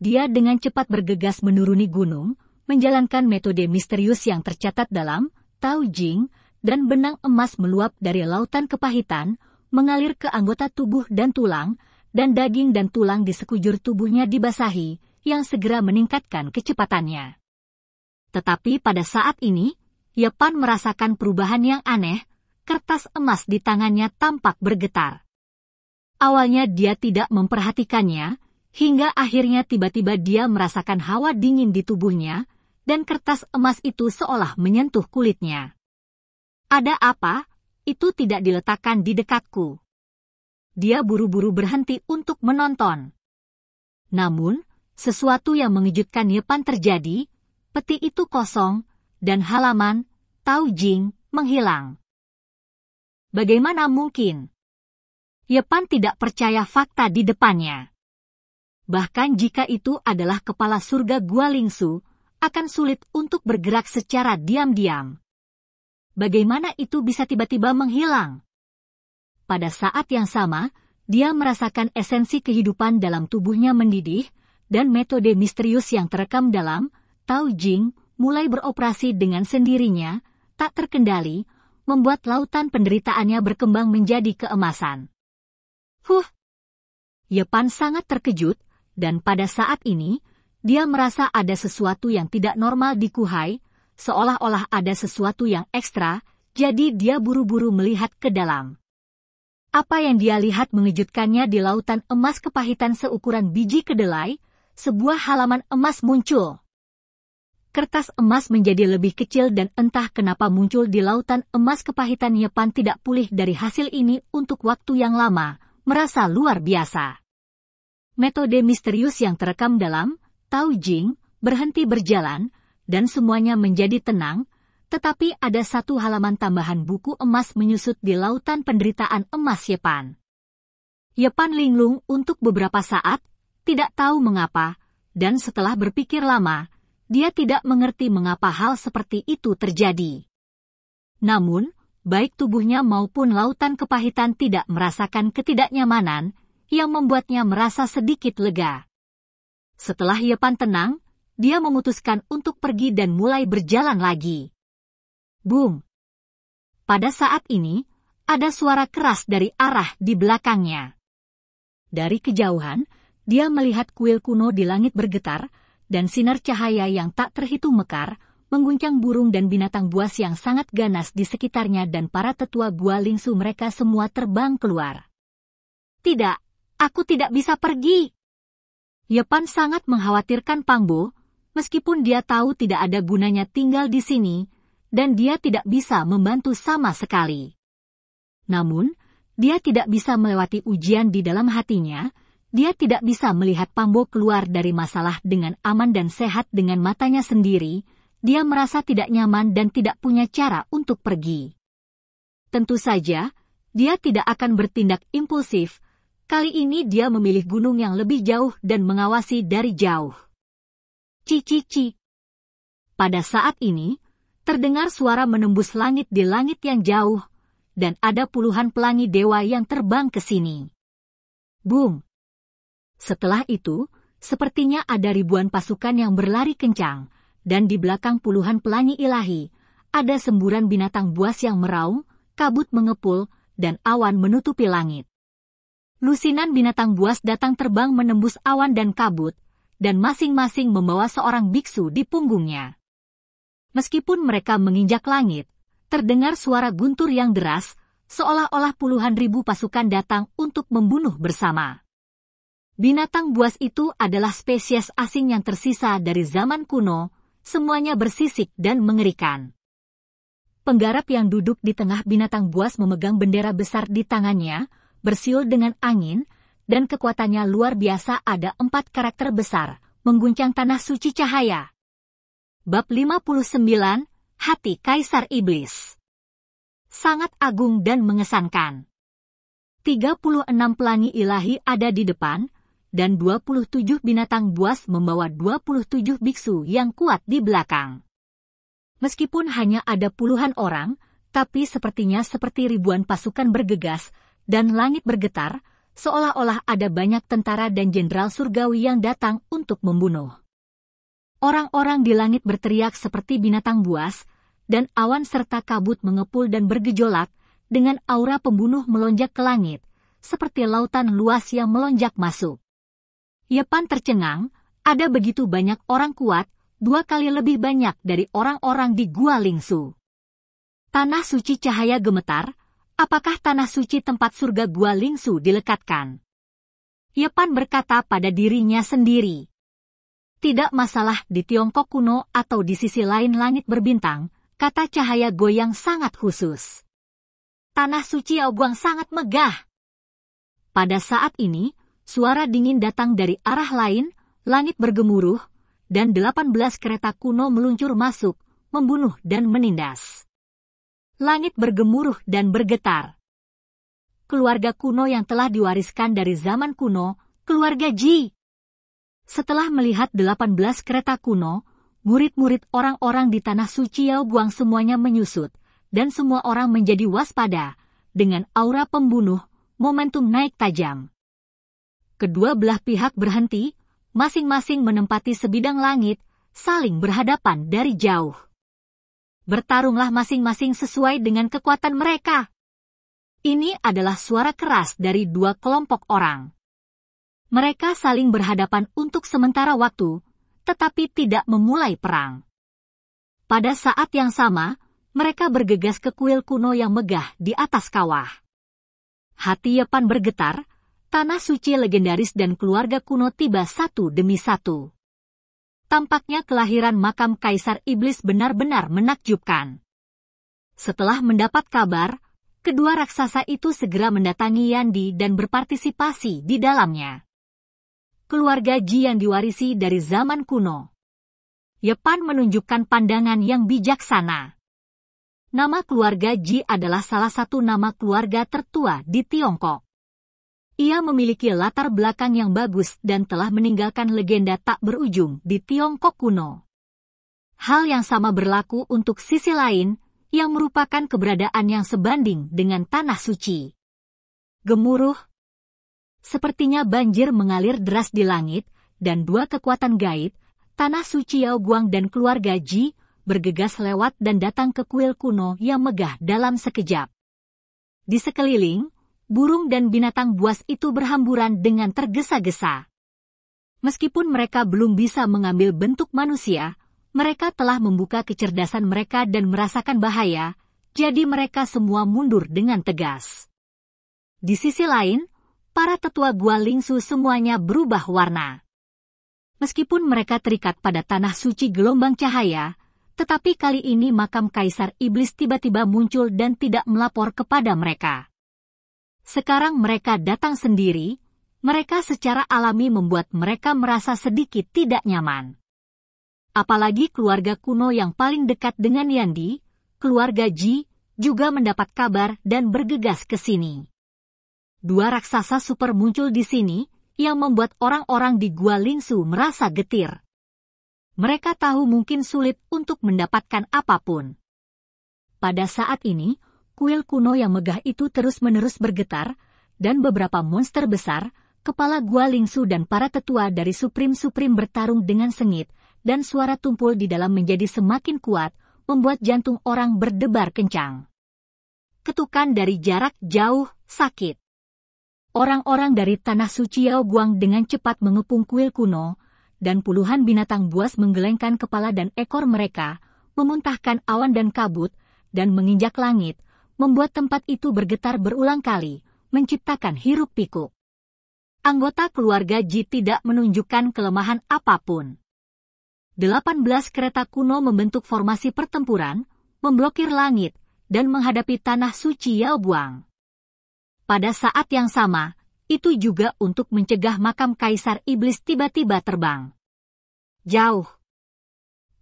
Dia dengan cepat bergegas menuruni gunung, menjalankan metode misterius yang tercatat dalam Tao Jing dan benang emas meluap dari lautan kepahitan, mengalir ke anggota tubuh dan tulang, dan daging dan tulang di sekujur tubuhnya dibasahi, yang segera meningkatkan kecepatannya. Tetapi pada saat ini, Yepan merasakan perubahan yang aneh, kertas emas di tangannya tampak bergetar. Awalnya dia tidak memperhatikannya, hingga akhirnya tiba-tiba dia merasakan hawa dingin di tubuhnya, dan kertas emas itu seolah menyentuh kulitnya. Ada apa? Itu tidak diletakkan di dekatku. Dia buru-buru berhenti untuk menonton. Namun, sesuatu yang mengejutkan Yepan terjadi, peti itu kosong, dan halaman, Tao Jing, menghilang. Bagaimana mungkin? Yepan tidak percaya fakta di depannya. Bahkan jika itu adalah kepala surga Gua Gualingsu, akan sulit untuk bergerak secara diam-diam bagaimana itu bisa tiba-tiba menghilang. Pada saat yang sama, dia merasakan esensi kehidupan dalam tubuhnya mendidih, dan metode misterius yang terekam dalam Tao Jing mulai beroperasi dengan sendirinya, tak terkendali, membuat lautan penderitaannya berkembang menjadi keemasan. Huh! Yepan sangat terkejut, dan pada saat ini, dia merasa ada sesuatu yang tidak normal di Kuhai, seolah-olah ada sesuatu yang ekstra, jadi dia buru-buru melihat ke dalam. Apa yang dia lihat mengejutkannya di lautan emas kepahitan seukuran biji kedelai, sebuah halaman emas muncul. Kertas emas menjadi lebih kecil dan entah kenapa muncul di lautan emas kepahitan Yepan tidak pulih dari hasil ini untuk waktu yang lama, merasa luar biasa. Metode misterius yang terekam dalam Tao Jing berhenti berjalan, dan semuanya menjadi tenang, tetapi ada satu halaman tambahan buku emas menyusut di lautan penderitaan emas Yepan. Yepan linglung untuk beberapa saat, tidak tahu mengapa, dan setelah berpikir lama, dia tidak mengerti mengapa hal seperti itu terjadi. Namun, baik tubuhnya maupun lautan kepahitan tidak merasakan ketidaknyamanan, yang membuatnya merasa sedikit lega. Setelah Yepan tenang, dia memutuskan untuk pergi dan mulai berjalan lagi. Boom! Pada saat ini, ada suara keras dari arah di belakangnya. Dari kejauhan, dia melihat kuil kuno di langit bergetar, dan sinar cahaya yang tak terhitung mekar, mengguncang burung dan binatang buas yang sangat ganas di sekitarnya dan para tetua gua lingsu mereka semua terbang keluar. Tidak, aku tidak bisa pergi. Yepan sangat mengkhawatirkan Pangbo, meskipun dia tahu tidak ada gunanya tinggal di sini, dan dia tidak bisa membantu sama sekali. Namun, dia tidak bisa melewati ujian di dalam hatinya, dia tidak bisa melihat Pambo keluar dari masalah dengan aman dan sehat dengan matanya sendiri, dia merasa tidak nyaman dan tidak punya cara untuk pergi. Tentu saja, dia tidak akan bertindak impulsif, kali ini dia memilih gunung yang lebih jauh dan mengawasi dari jauh cici-ci. Pada saat ini, terdengar suara menembus langit di langit yang jauh, dan ada puluhan pelangi dewa yang terbang ke sini. Boom! Setelah itu, sepertinya ada ribuan pasukan yang berlari kencang, dan di belakang puluhan pelangi ilahi, ada semburan binatang buas yang meraung, kabut mengepul, dan awan menutupi langit. Lusinan binatang buas datang terbang menembus awan dan kabut, dan masing-masing membawa seorang biksu di punggungnya. Meskipun mereka menginjak langit, terdengar suara guntur yang deras, seolah-olah puluhan ribu pasukan datang untuk membunuh bersama. Binatang buas itu adalah spesies asing yang tersisa dari zaman kuno, semuanya bersisik dan mengerikan. Penggarap yang duduk di tengah binatang buas memegang bendera besar di tangannya, bersiul dengan angin, dan kekuatannya luar biasa ada empat karakter besar, mengguncang tanah suci cahaya. Bab 59, Hati Kaisar Iblis Sangat agung dan mengesankan. 36 pelangi ilahi ada di depan, dan 27 binatang buas membawa 27 biksu yang kuat di belakang. Meskipun hanya ada puluhan orang, tapi sepertinya seperti ribuan pasukan bergegas, dan langit bergetar, seolah-olah ada banyak tentara dan jenderal surgawi yang datang untuk membunuh. Orang-orang di langit berteriak seperti binatang buas, dan awan serta kabut mengepul dan bergejolak, dengan aura pembunuh melonjak ke langit, seperti lautan luas yang melonjak masuk. Yepan tercengang, ada begitu banyak orang kuat, dua kali lebih banyak dari orang-orang di Gua Lingsu. Tanah suci cahaya gemetar, Apakah tanah suci tempat surga gua Lingsu dilekatkan? Yepan berkata pada dirinya sendiri. Tidak masalah di Tiongkok kuno atau di sisi lain langit berbintang, kata cahaya goyang sangat khusus. Tanah suci Aoguang sangat megah. Pada saat ini, suara dingin datang dari arah lain, langit bergemuruh, dan 18 kereta kuno meluncur masuk, membunuh dan menindas langit bergemuruh dan bergetar. Keluarga kuno yang telah diwariskan dari zaman kuno, keluarga Ji. Setelah melihat 18 kereta kuno, murid-murid orang-orang di Tanah Suci Yao Guang semuanya menyusut, dan semua orang menjadi waspada, dengan aura pembunuh, momentum naik tajam. Kedua belah pihak berhenti, masing-masing menempati sebidang langit, saling berhadapan dari jauh bertarunglah masing-masing sesuai dengan kekuatan mereka. Ini adalah suara keras dari dua kelompok orang. Mereka saling berhadapan untuk sementara waktu, tetapi tidak memulai perang. Pada saat yang sama, mereka bergegas ke kuil kuno yang megah di atas kawah. Hati Yepan bergetar, tanah suci legendaris dan keluarga kuno tiba satu demi satu tampaknya kelahiran makam Kaisar Iblis benar-benar menakjubkan. Setelah mendapat kabar, kedua raksasa itu segera mendatangi Yandi dan berpartisipasi di dalamnya. Keluarga Ji yang diwarisi dari zaman kuno. Yepan menunjukkan pandangan yang bijaksana. Nama keluarga Ji adalah salah satu nama keluarga tertua di Tiongkok. Ia memiliki latar belakang yang bagus dan telah meninggalkan legenda tak berujung di Tiongkok kuno. Hal yang sama berlaku untuk sisi lain, yang merupakan keberadaan yang sebanding dengan tanah suci. Gemuruh. Sepertinya banjir mengalir deras di langit, dan dua kekuatan gaib, tanah suci Yao Guang dan keluarga Ji, bergegas lewat dan datang ke kuil kuno yang megah dalam sekejap. Di sekeliling, burung dan binatang buas itu berhamburan dengan tergesa-gesa. Meskipun mereka belum bisa mengambil bentuk manusia, mereka telah membuka kecerdasan mereka dan merasakan bahaya, jadi mereka semua mundur dengan tegas. Di sisi lain, para tetua gua Lingsu semuanya berubah warna. Meskipun mereka terikat pada tanah suci gelombang cahaya, tetapi kali ini makam kaisar iblis tiba-tiba muncul dan tidak melapor kepada mereka. Sekarang mereka datang sendiri, mereka secara alami membuat mereka merasa sedikit tidak nyaman. Apalagi keluarga kuno yang paling dekat dengan Yandi, keluarga Ji, juga mendapat kabar dan bergegas ke sini. Dua raksasa super muncul di sini, yang membuat orang-orang di Gua Lingsu merasa getir. Mereka tahu mungkin sulit untuk mendapatkan apapun. Pada saat ini, Kuil kuno yang megah itu terus-menerus bergetar, dan beberapa monster besar, kepala gua Lingsu dan para tetua dari Suprim-Suprim bertarung dengan sengit, dan suara tumpul di dalam menjadi semakin kuat, membuat jantung orang berdebar kencang. Ketukan dari jarak jauh sakit. Orang-orang dari tanah suci Yao Guang dengan cepat mengepung kuil kuno, dan puluhan binatang buas menggelengkan kepala dan ekor mereka, memuntahkan awan dan kabut, dan menginjak langit, membuat tempat itu bergetar berulang kali, menciptakan hiruk pikuk. Anggota keluarga Ji tidak menunjukkan kelemahan apapun. 18 kereta kuno membentuk formasi pertempuran, memblokir langit, dan menghadapi tanah suci Yao Buang. Pada saat yang sama, itu juga untuk mencegah makam kaisar iblis tiba-tiba terbang. Jauh.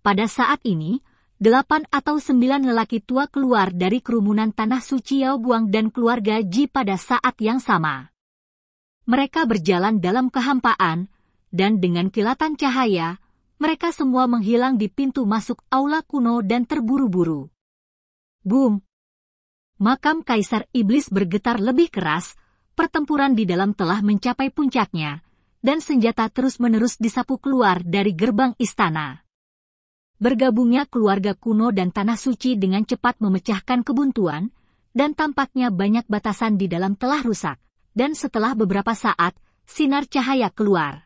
Pada saat ini, delapan atau sembilan lelaki tua keluar dari kerumunan tanah suci Yao Yaobuang dan keluarga Ji pada saat yang sama. Mereka berjalan dalam kehampaan, dan dengan kilatan cahaya, mereka semua menghilang di pintu masuk aula kuno dan terburu-buru. Boom! Makam Kaisar Iblis bergetar lebih keras, pertempuran di dalam telah mencapai puncaknya, dan senjata terus-menerus disapu keluar dari gerbang istana. Bergabungnya keluarga kuno dan tanah suci dengan cepat memecahkan kebuntuan, dan tampaknya banyak batasan di dalam telah rusak, dan setelah beberapa saat, sinar cahaya keluar.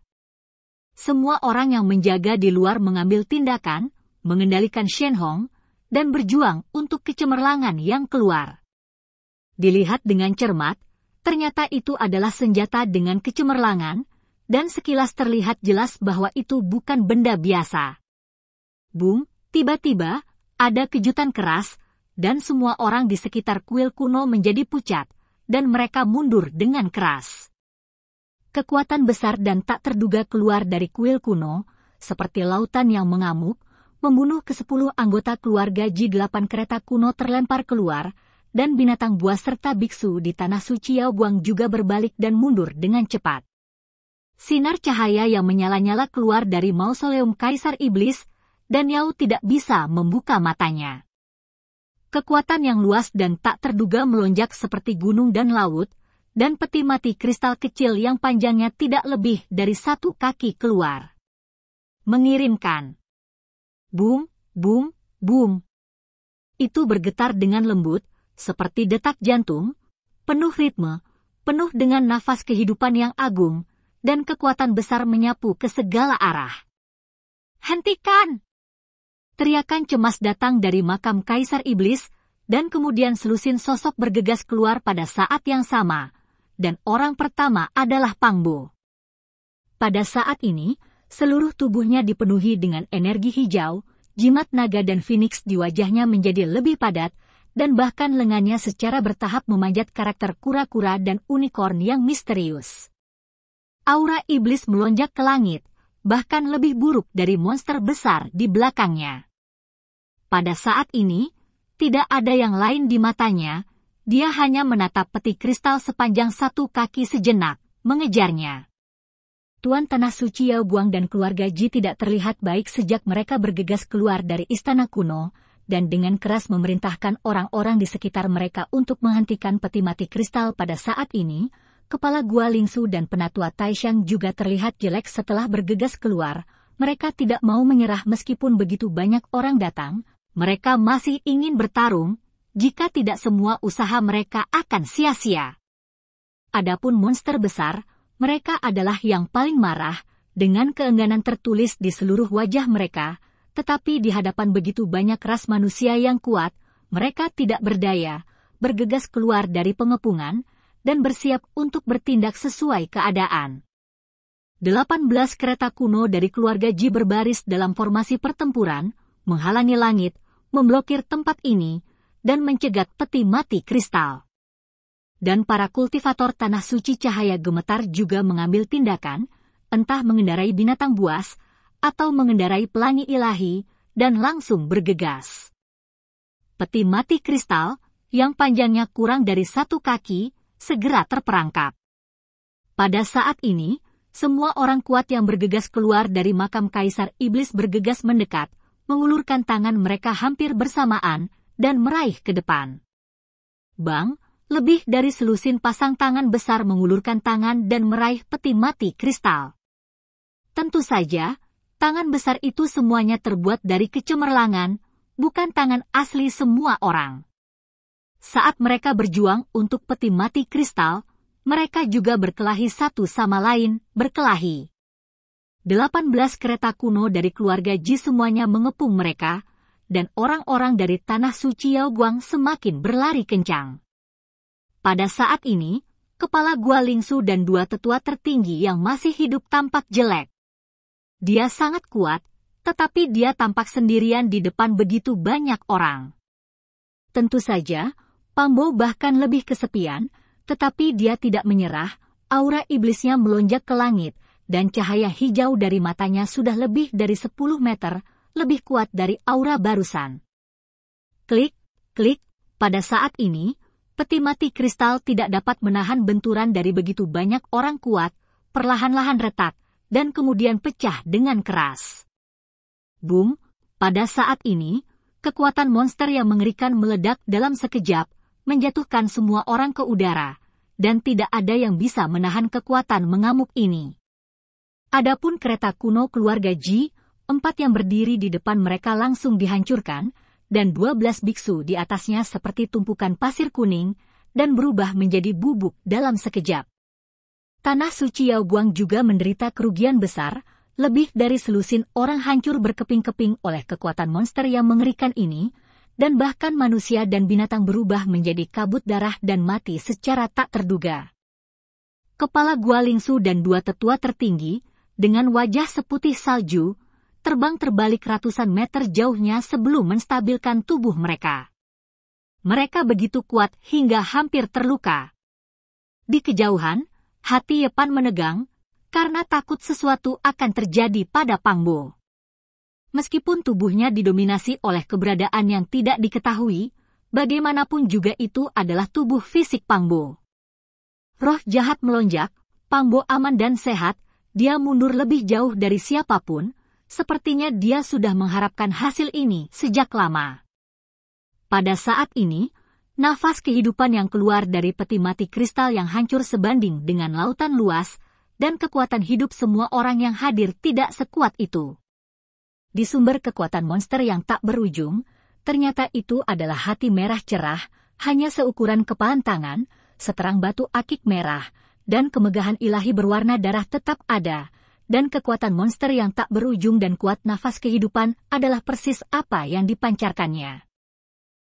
Semua orang yang menjaga di luar mengambil tindakan, mengendalikan Shen Hong, dan berjuang untuk kecemerlangan yang keluar. Dilihat dengan cermat, ternyata itu adalah senjata dengan kecemerlangan, dan sekilas terlihat jelas bahwa itu bukan benda biasa. Bung, tiba-tiba ada kejutan keras dan semua orang di sekitar kuil kuno menjadi pucat dan mereka mundur dengan keras. Kekuatan besar dan tak terduga keluar dari kuil kuno, seperti lautan yang mengamuk, membunuh ke sepuluh anggota keluarga G8 kereta kuno terlempar keluar, dan binatang buas serta biksu di tanah suci Yaoguang juga berbalik dan mundur dengan cepat. Sinar cahaya yang menyala-nyala keluar dari mausoleum Kaisar Iblis dan Yao tidak bisa membuka matanya. Kekuatan yang luas dan tak terduga melonjak seperti gunung dan laut, dan peti mati kristal kecil yang panjangnya tidak lebih dari satu kaki keluar. Mengirimkan. Boom, boom, boom. Itu bergetar dengan lembut, seperti detak jantung, penuh ritme, penuh dengan nafas kehidupan yang agung, dan kekuatan besar menyapu ke segala arah. Hentikan! Teriakan cemas datang dari makam Kaisar Iblis, dan kemudian selusin sosok bergegas keluar pada saat yang sama, dan orang pertama adalah Pangbo. Pada saat ini, seluruh tubuhnya dipenuhi dengan energi hijau, jimat naga dan phoenix di wajahnya menjadi lebih padat, dan bahkan lengannya secara bertahap memanjat karakter kura-kura dan unicorn yang misterius. Aura iblis melonjak ke langit, bahkan lebih buruk dari monster besar di belakangnya. Pada saat ini, tidak ada yang lain di matanya, dia hanya menatap peti kristal sepanjang satu kaki sejenak, mengejarnya. Tuan Tanah Suci Yao Buang dan keluarga Ji tidak terlihat baik sejak mereka bergegas keluar dari istana kuno, dan dengan keras memerintahkan orang-orang di sekitar mereka untuk menghentikan peti mati kristal pada saat ini, kepala Gua Lingsu dan penatua Taishang juga terlihat jelek setelah bergegas keluar. Mereka tidak mau menyerah meskipun begitu banyak orang datang, mereka masih ingin bertarung, jika tidak semua usaha mereka akan sia-sia. Adapun monster besar, mereka adalah yang paling marah, dengan keengganan tertulis di seluruh wajah mereka, tetapi di hadapan begitu banyak ras manusia yang kuat, mereka tidak berdaya, bergegas keluar dari pengepungan, dan bersiap untuk bertindak sesuai keadaan. 18 kereta kuno dari keluarga Ji berbaris dalam formasi pertempuran, menghalangi langit, memblokir tempat ini, dan mencegat peti mati kristal. Dan para kultivator tanah suci cahaya gemetar juga mengambil tindakan, entah mengendarai binatang buas, atau mengendarai pelangi ilahi, dan langsung bergegas. Peti mati kristal, yang panjangnya kurang dari satu kaki, segera terperangkap. Pada saat ini, semua orang kuat yang bergegas keluar dari makam Kaisar Iblis bergegas mendekat, mengulurkan tangan mereka hampir bersamaan dan meraih ke depan. Bang, lebih dari selusin pasang tangan besar mengulurkan tangan dan meraih peti mati kristal. Tentu saja, tangan besar itu semuanya terbuat dari kecemerlangan, bukan tangan asli semua orang. Saat mereka berjuang untuk peti mati kristal, mereka juga berkelahi satu sama lain, berkelahi. 18 kereta kuno dari keluarga Ji semuanya mengepung mereka, dan orang-orang dari tanah suci Yao Guang semakin berlari kencang. Pada saat ini, kepala Gua Lingsu dan dua tetua tertinggi yang masih hidup tampak jelek. Dia sangat kuat, tetapi dia tampak sendirian di depan begitu banyak orang. Tentu saja, Pambo bahkan lebih kesepian, tetapi dia tidak menyerah, aura iblisnya melonjak ke langit, dan cahaya hijau dari matanya sudah lebih dari 10 meter, lebih kuat dari aura barusan. Klik, klik, pada saat ini, peti mati kristal tidak dapat menahan benturan dari begitu banyak orang kuat, perlahan-lahan retak, dan kemudian pecah dengan keras. Boom, pada saat ini, kekuatan monster yang mengerikan meledak dalam sekejap, menjatuhkan semua orang ke udara, dan tidak ada yang bisa menahan kekuatan mengamuk ini. Adapun kereta kuno keluarga Ji, empat yang berdiri di depan mereka langsung dihancurkan, dan dua belas biksu di atasnya seperti tumpukan pasir kuning, dan berubah menjadi bubuk dalam sekejap. Tanah suci Yao Guang juga menderita kerugian besar, lebih dari selusin orang hancur berkeping-keping oleh kekuatan monster yang mengerikan ini, dan bahkan manusia dan binatang berubah menjadi kabut darah dan mati secara tak terduga. Kepala Gua Gualingsu dan dua tetua tertinggi, dengan wajah seputih salju, terbang terbalik ratusan meter jauhnya sebelum menstabilkan tubuh mereka. Mereka begitu kuat hingga hampir terluka. Di kejauhan, hati Yepan menegang karena takut sesuatu akan terjadi pada Pangbo. Meskipun tubuhnya didominasi oleh keberadaan yang tidak diketahui, bagaimanapun juga itu adalah tubuh fisik Pangbo. Roh jahat melonjak, Pangbo aman dan sehat, dia mundur lebih jauh dari siapapun, sepertinya dia sudah mengharapkan hasil ini sejak lama. Pada saat ini, nafas kehidupan yang keluar dari peti mati kristal yang hancur sebanding dengan lautan luas dan kekuatan hidup semua orang yang hadir tidak sekuat itu. Di sumber kekuatan monster yang tak berujung, ternyata itu adalah hati merah cerah, hanya seukuran kepalan tangan, seterang batu akik merah, dan kemegahan ilahi berwarna darah tetap ada, dan kekuatan monster yang tak berujung dan kuat nafas kehidupan adalah persis apa yang dipancarkannya.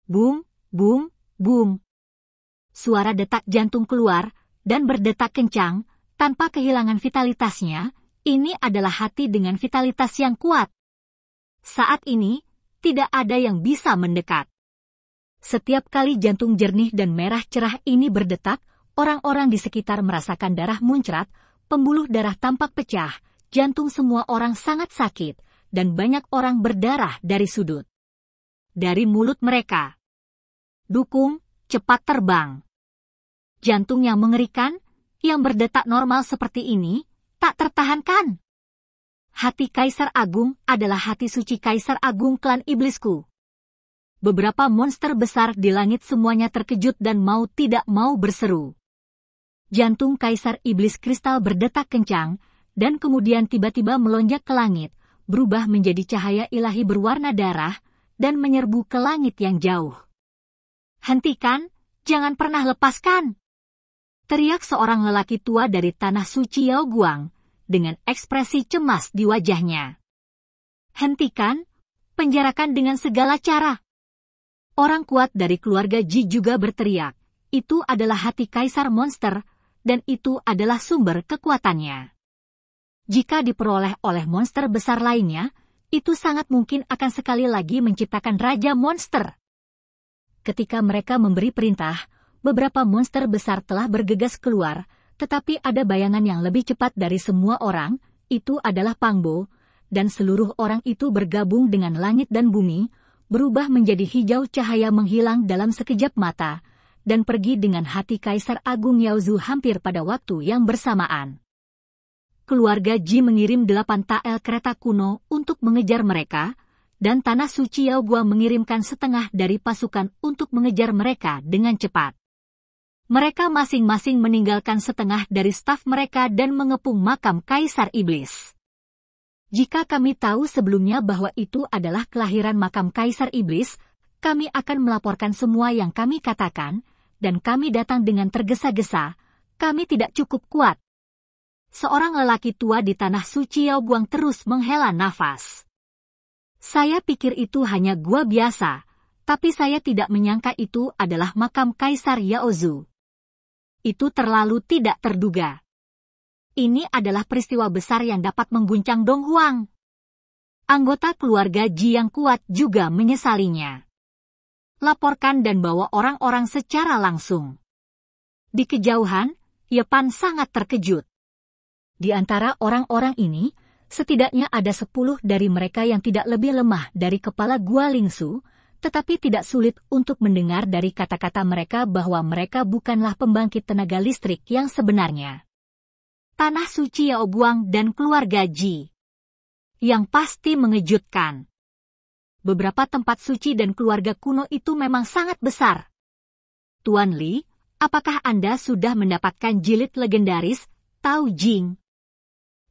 Boom, boom, boom. Suara detak jantung keluar dan berdetak kencang tanpa kehilangan vitalitasnya. Ini adalah hati dengan vitalitas yang kuat. Saat ini, tidak ada yang bisa mendekat. Setiap kali jantung jernih dan merah cerah ini berdetak, Orang-orang di sekitar merasakan darah muncrat, pembuluh darah tampak pecah, jantung semua orang sangat sakit, dan banyak orang berdarah dari sudut. Dari mulut mereka. Dukung, cepat terbang. Jantung yang mengerikan, yang berdetak normal seperti ini, tak tertahankan. Hati Kaisar Agung adalah hati suci Kaisar Agung klan iblisku. Beberapa monster besar di langit semuanya terkejut dan mau tidak mau berseru jantung kaisar iblis kristal berdetak kencang, dan kemudian tiba-tiba melonjak ke langit, berubah menjadi cahaya ilahi berwarna darah, dan menyerbu ke langit yang jauh. Hentikan, jangan pernah lepaskan! Teriak seorang lelaki tua dari tanah suci Yao Guang, dengan ekspresi cemas di wajahnya. Hentikan, penjarakan dengan segala cara. Orang kuat dari keluarga Ji juga berteriak, itu adalah hati kaisar monster dan itu adalah sumber kekuatannya. Jika diperoleh oleh monster besar lainnya, itu sangat mungkin akan sekali lagi menciptakan raja monster. Ketika mereka memberi perintah, beberapa monster besar telah bergegas keluar, tetapi ada bayangan yang lebih cepat dari semua orang, itu adalah Pangbo, dan seluruh orang itu bergabung dengan langit dan bumi, berubah menjadi hijau cahaya menghilang dalam sekejap mata, dan pergi dengan hati Kaisar Agung Yaozu hampir pada waktu yang bersamaan. Keluarga Ji mengirim delapan tael kereta kuno untuk mengejar mereka, dan Tanah Suci Yao Yaogua mengirimkan setengah dari pasukan untuk mengejar mereka dengan cepat. Mereka masing-masing meninggalkan setengah dari staf mereka dan mengepung makam Kaisar Iblis. Jika kami tahu sebelumnya bahwa itu adalah kelahiran makam Kaisar Iblis, kami akan melaporkan semua yang kami katakan, dan kami datang dengan tergesa-gesa, kami tidak cukup kuat. Seorang lelaki tua di tanah suci Yao Guang terus menghela nafas. Saya pikir itu hanya gua biasa, tapi saya tidak menyangka itu adalah makam Kaisar Yaozu. Itu terlalu tidak terduga. Ini adalah peristiwa besar yang dapat mengguncang Dong Huang. Anggota keluarga Ji yang kuat juga menyesalinya laporkan dan bawa orang-orang secara langsung. Di kejauhan, Yepan sangat terkejut. Di antara orang-orang ini, setidaknya ada sepuluh dari mereka yang tidak lebih lemah dari kepala Gua Lingsu, tetapi tidak sulit untuk mendengar dari kata-kata mereka bahwa mereka bukanlah pembangkit tenaga listrik yang sebenarnya. Tanah suci Buang dan keluarga Ji. Yang pasti mengejutkan beberapa tempat suci dan keluarga kuno itu memang sangat besar. Tuan Li, apakah Anda sudah mendapatkan jilid legendaris Tao Jing?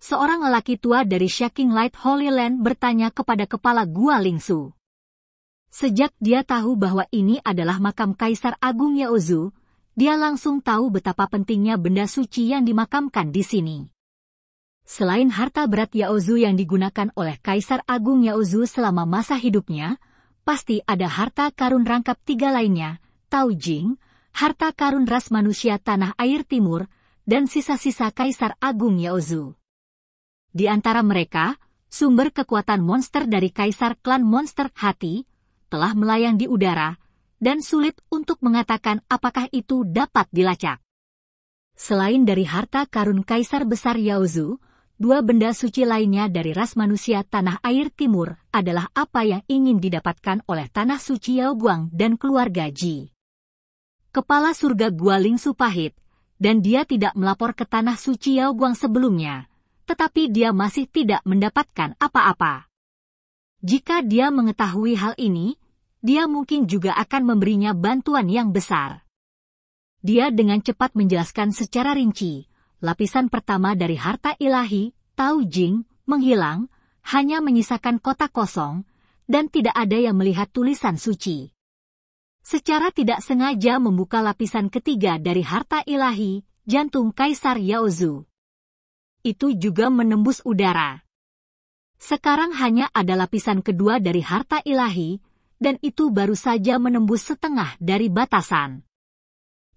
Seorang lelaki tua dari Shaking Light Holy Land bertanya kepada kepala gua Ling Su. Sejak dia tahu bahwa ini adalah makam Kaisar Agung Yaozu, dia langsung tahu betapa pentingnya benda suci yang dimakamkan di sini. Selain harta berat Yaozu yang digunakan oleh Kaisar Agung Yaozu selama masa hidupnya, pasti ada harta karun rangkap tiga lainnya, Tao Jing, harta karun ras manusia tanah air timur, dan sisa-sisa Kaisar Agung Yaozu. Di antara mereka, sumber kekuatan monster dari Kaisar Klan Monster Hati telah melayang di udara, dan sulit untuk mengatakan apakah itu dapat dilacak. Selain dari harta karun Kaisar Besar Yaozu, dua benda suci lainnya dari ras manusia tanah air timur adalah apa yang ingin didapatkan oleh tanah suci Yao Guang dan keluarga Ji. Kepala surga Gualing Pahit dan dia tidak melapor ke tanah suci Yao Guang sebelumnya, tetapi dia masih tidak mendapatkan apa-apa. Jika dia mengetahui hal ini, dia mungkin juga akan memberinya bantuan yang besar. Dia dengan cepat menjelaskan secara rinci lapisan pertama dari harta ilahi, Tao Jing, menghilang, hanya menyisakan kota kosong, dan tidak ada yang melihat tulisan suci. Secara tidak sengaja membuka lapisan ketiga dari harta ilahi, jantung Kaisar Yaozu. Itu juga menembus udara. Sekarang hanya ada lapisan kedua dari harta ilahi, dan itu baru saja menembus setengah dari batasan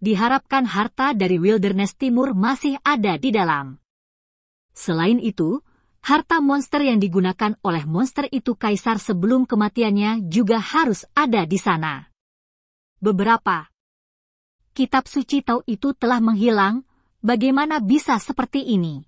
diharapkan harta dari Wilderness Timur masih ada di dalam. Selain itu, harta monster yang digunakan oleh monster itu kaisar sebelum kematiannya juga harus ada di sana. Beberapa kitab suci Tau itu telah menghilang, bagaimana bisa seperti ini?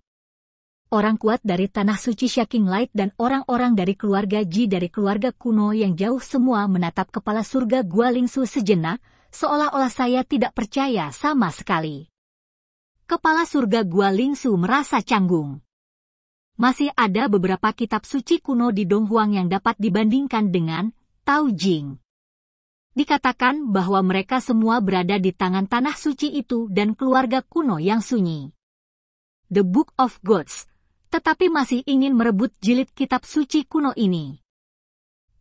Orang kuat dari tanah suci Shaking Light dan orang-orang dari keluarga Ji dari keluarga kuno yang jauh semua menatap kepala surga Gua Gualingsu sejenak, seolah-olah saya tidak percaya sama sekali. Kepala surga Gua Lingsu merasa canggung. Masih ada beberapa kitab suci kuno di Donghuang yang dapat dibandingkan dengan Tao Jing. Dikatakan bahwa mereka semua berada di tangan tanah suci itu dan keluarga kuno yang sunyi. The Book of Gods, tetapi masih ingin merebut jilid kitab suci kuno ini.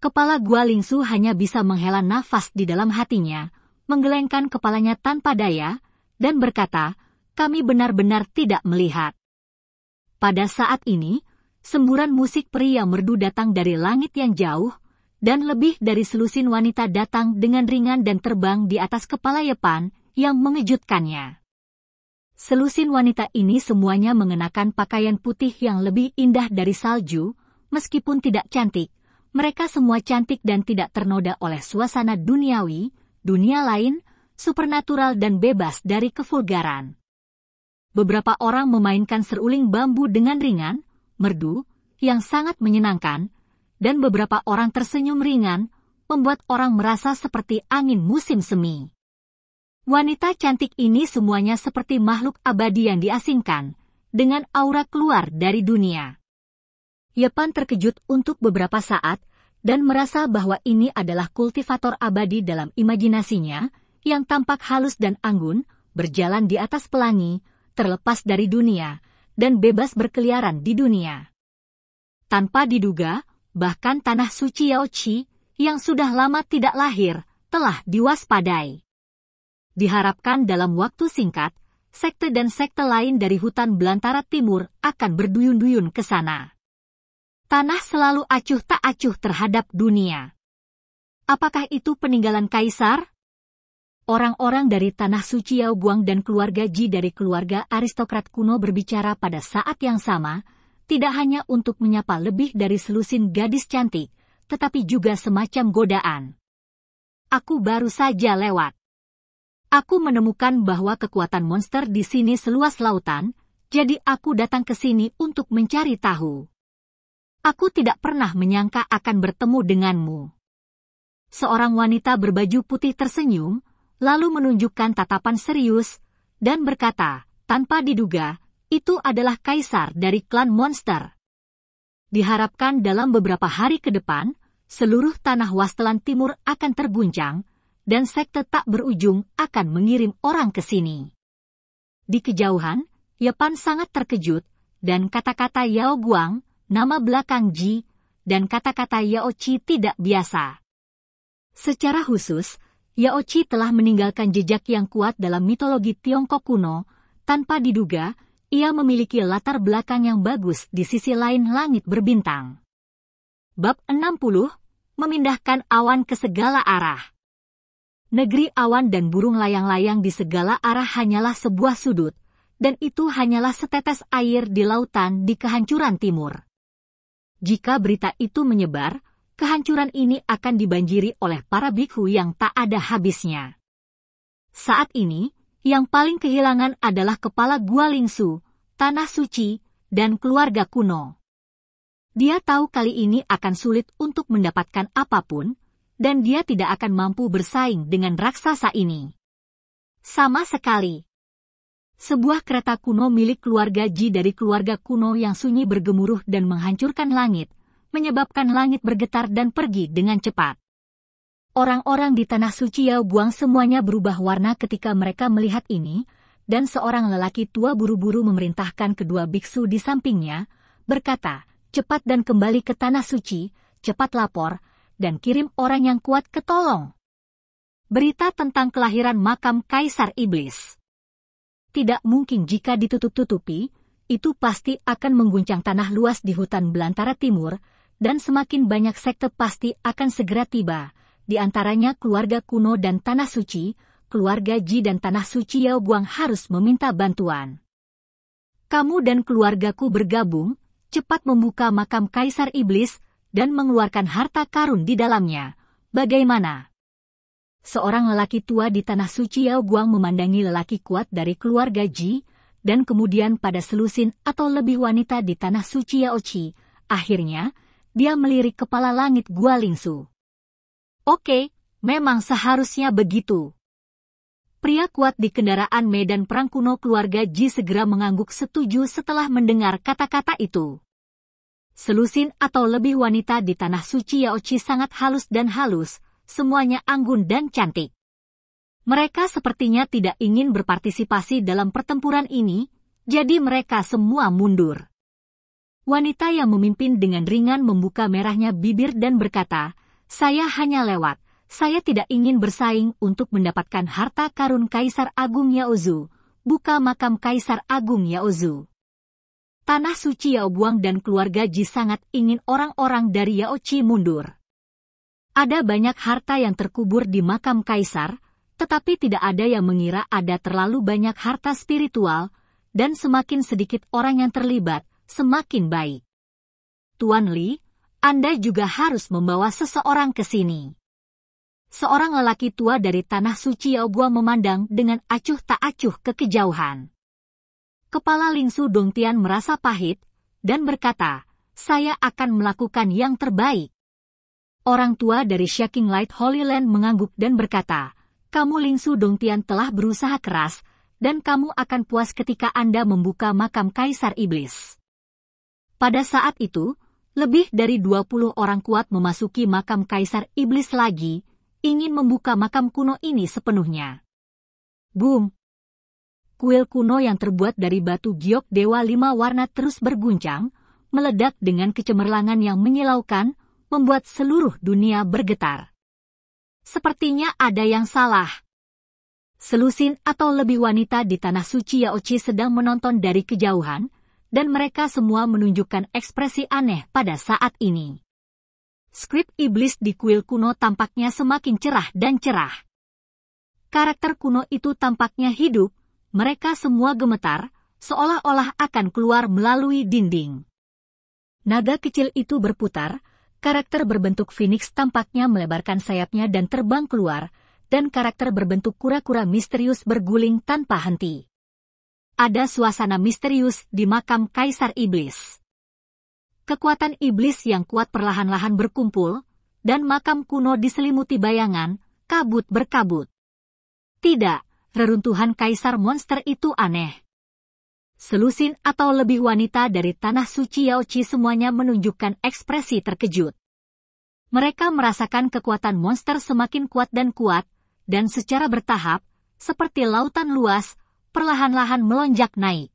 Kepala Gua Lingsu hanya bisa menghela nafas di dalam hatinya, menggelengkan kepalanya tanpa daya, dan berkata, "Kami benar-benar tidak melihat." Pada saat ini, semburan musik pria merdu datang dari langit yang jauh, dan lebih dari selusin wanita datang dengan ringan dan terbang di atas kepala Yepan yang mengejutkannya. Selusin wanita ini semuanya mengenakan pakaian putih yang lebih indah dari salju, meskipun tidak cantik. Mereka semua cantik dan tidak ternoda oleh suasana duniawi, dunia lain, supernatural dan bebas dari kevulgaran. Beberapa orang memainkan seruling bambu dengan ringan, merdu, yang sangat menyenangkan, dan beberapa orang tersenyum ringan, membuat orang merasa seperti angin musim semi. Wanita cantik ini semuanya seperti makhluk abadi yang diasingkan, dengan aura keluar dari dunia. Yepan terkejut untuk beberapa saat dan merasa bahwa ini adalah kultivator abadi dalam imajinasinya, yang tampak halus dan anggun, berjalan di atas pelangi, terlepas dari dunia, dan bebas berkeliaran di dunia. Tanpa diduga, bahkan tanah suci Yao Yaochi, yang sudah lama tidak lahir, telah diwaspadai. Diharapkan dalam waktu singkat, sekte dan sekte lain dari hutan belantara timur akan berduyun-duyun ke sana tanah selalu acuh tak acuh terhadap dunia. Apakah itu peninggalan kaisar? Orang-orang dari tanah suci Yao Guang dan keluarga Ji dari keluarga aristokrat kuno berbicara pada saat yang sama, tidak hanya untuk menyapa lebih dari selusin gadis cantik, tetapi juga semacam godaan. Aku baru saja lewat. Aku menemukan bahwa kekuatan monster di sini seluas lautan, jadi aku datang ke sini untuk mencari tahu. Aku tidak pernah menyangka akan bertemu denganmu. Seorang wanita berbaju putih tersenyum, lalu menunjukkan tatapan serius, dan berkata, tanpa diduga, itu adalah kaisar dari klan monster. Diharapkan dalam beberapa hari ke depan, seluruh tanah Wastelan Timur akan terguncang, dan sekte tak berujung akan mengirim orang ke sini. Di kejauhan, Yepan sangat terkejut, dan kata-kata Yao Guang, nama belakang Ji, dan kata-kata Yaochi tidak biasa. Secara khusus, Yaochi telah meninggalkan jejak yang kuat dalam mitologi Tiongkok kuno, tanpa diduga, ia memiliki latar belakang yang bagus di sisi lain langit berbintang. Bab 60, memindahkan awan ke segala arah. Negeri awan dan burung layang-layang di segala arah hanyalah sebuah sudut, dan itu hanyalah setetes air di lautan di kehancuran timur. Jika berita itu menyebar, kehancuran ini akan dibanjiri oleh para bikhu yang tak ada habisnya. Saat ini, yang paling kehilangan adalah kepala Gua Lingsu, Tanah Suci, dan keluarga kuno. Dia tahu kali ini akan sulit untuk mendapatkan apapun, dan dia tidak akan mampu bersaing dengan raksasa ini. Sama sekali sebuah kereta kuno milik keluarga Ji dari keluarga kuno yang sunyi bergemuruh dan menghancurkan langit, menyebabkan langit bergetar dan pergi dengan cepat. Orang-orang di Tanah Suci Yao Buang semuanya berubah warna ketika mereka melihat ini, dan seorang lelaki tua buru-buru memerintahkan kedua biksu di sampingnya, berkata, cepat dan kembali ke Tanah Suci, cepat lapor, dan kirim orang yang kuat ke tolong. Berita tentang kelahiran makam Kaisar Iblis tidak mungkin jika ditutup-tutupi, itu pasti akan mengguncang tanah luas di hutan belantara timur, dan semakin banyak sekte pasti akan segera tiba, di antaranya keluarga kuno dan tanah suci, keluarga Ji dan tanah suci Yao Guang harus meminta bantuan. Kamu dan keluargaku bergabung, cepat membuka makam Kaisar Iblis, dan mengeluarkan harta karun di dalamnya. Bagaimana? seorang lelaki tua di tanah suci Yao Guang memandangi lelaki kuat dari keluarga Ji, dan kemudian pada selusin atau lebih wanita di tanah suci Yao Qi. Akhirnya, dia melirik kepala langit Gua Lingsu. Oke, memang seharusnya begitu. Pria kuat di kendaraan medan perang kuno keluarga Ji segera mengangguk setuju setelah mendengar kata-kata itu. Selusin atau lebih wanita di tanah suci Yaochi sangat halus dan halus, semuanya anggun dan cantik. Mereka sepertinya tidak ingin berpartisipasi dalam pertempuran ini, jadi mereka semua mundur. Wanita yang memimpin dengan ringan membuka merahnya bibir dan berkata, "Saya hanya lewat. Saya tidak ingin bersaing untuk mendapatkan harta karun Kaisar Agung Yaozu. Buka makam Kaisar Agung Yaozu." Tanah suci Yaobuang dan keluarga Ji sangat ingin orang-orang dari Yaochi mundur. Ada banyak harta yang terkubur di makam kaisar, tetapi tidak ada yang mengira ada terlalu banyak harta spiritual, dan semakin sedikit orang yang terlibat, semakin baik. Tuan Li, Anda juga harus membawa seseorang ke sini. Seorang lelaki tua dari tanah suci Yaogua memandang dengan acuh tak acuh ke kejauhan. Kepala Lingsu Dongtian merasa pahit dan berkata, saya akan melakukan yang terbaik. Orang tua dari Shaking Light Holy Land mengangguk dan berkata, kamu Ling Su Dongtian telah berusaha keras, dan kamu akan puas ketika Anda membuka makam Kaisar Iblis. Pada saat itu, lebih dari 20 orang kuat memasuki makam Kaisar Iblis lagi, ingin membuka makam kuno ini sepenuhnya. Boom! Kuil kuno yang terbuat dari batu giok dewa lima warna terus berguncang, meledak dengan kecemerlangan yang menyilaukan, membuat seluruh dunia bergetar. Sepertinya ada yang salah. Selusin atau lebih wanita di Tanah Suci Yaochi sedang menonton dari kejauhan, dan mereka semua menunjukkan ekspresi aneh pada saat ini. Skrip iblis di kuil kuno tampaknya semakin cerah dan cerah. Karakter kuno itu tampaknya hidup, mereka semua gemetar, seolah-olah akan keluar melalui dinding. Naga kecil itu berputar, Karakter berbentuk Phoenix tampaknya melebarkan sayapnya dan terbang keluar, dan karakter berbentuk kura-kura misterius berguling tanpa henti. Ada suasana misterius di makam Kaisar Iblis. Kekuatan iblis yang kuat perlahan-lahan berkumpul, dan makam kuno diselimuti bayangan, kabut berkabut. Tidak, reruntuhan kaisar monster itu aneh. Selusin atau lebih wanita dari tanah suci Yaochi semuanya menunjukkan ekspresi terkejut. Mereka merasakan kekuatan monster semakin kuat dan kuat, dan secara bertahap, seperti lautan luas, perlahan-lahan melonjak naik.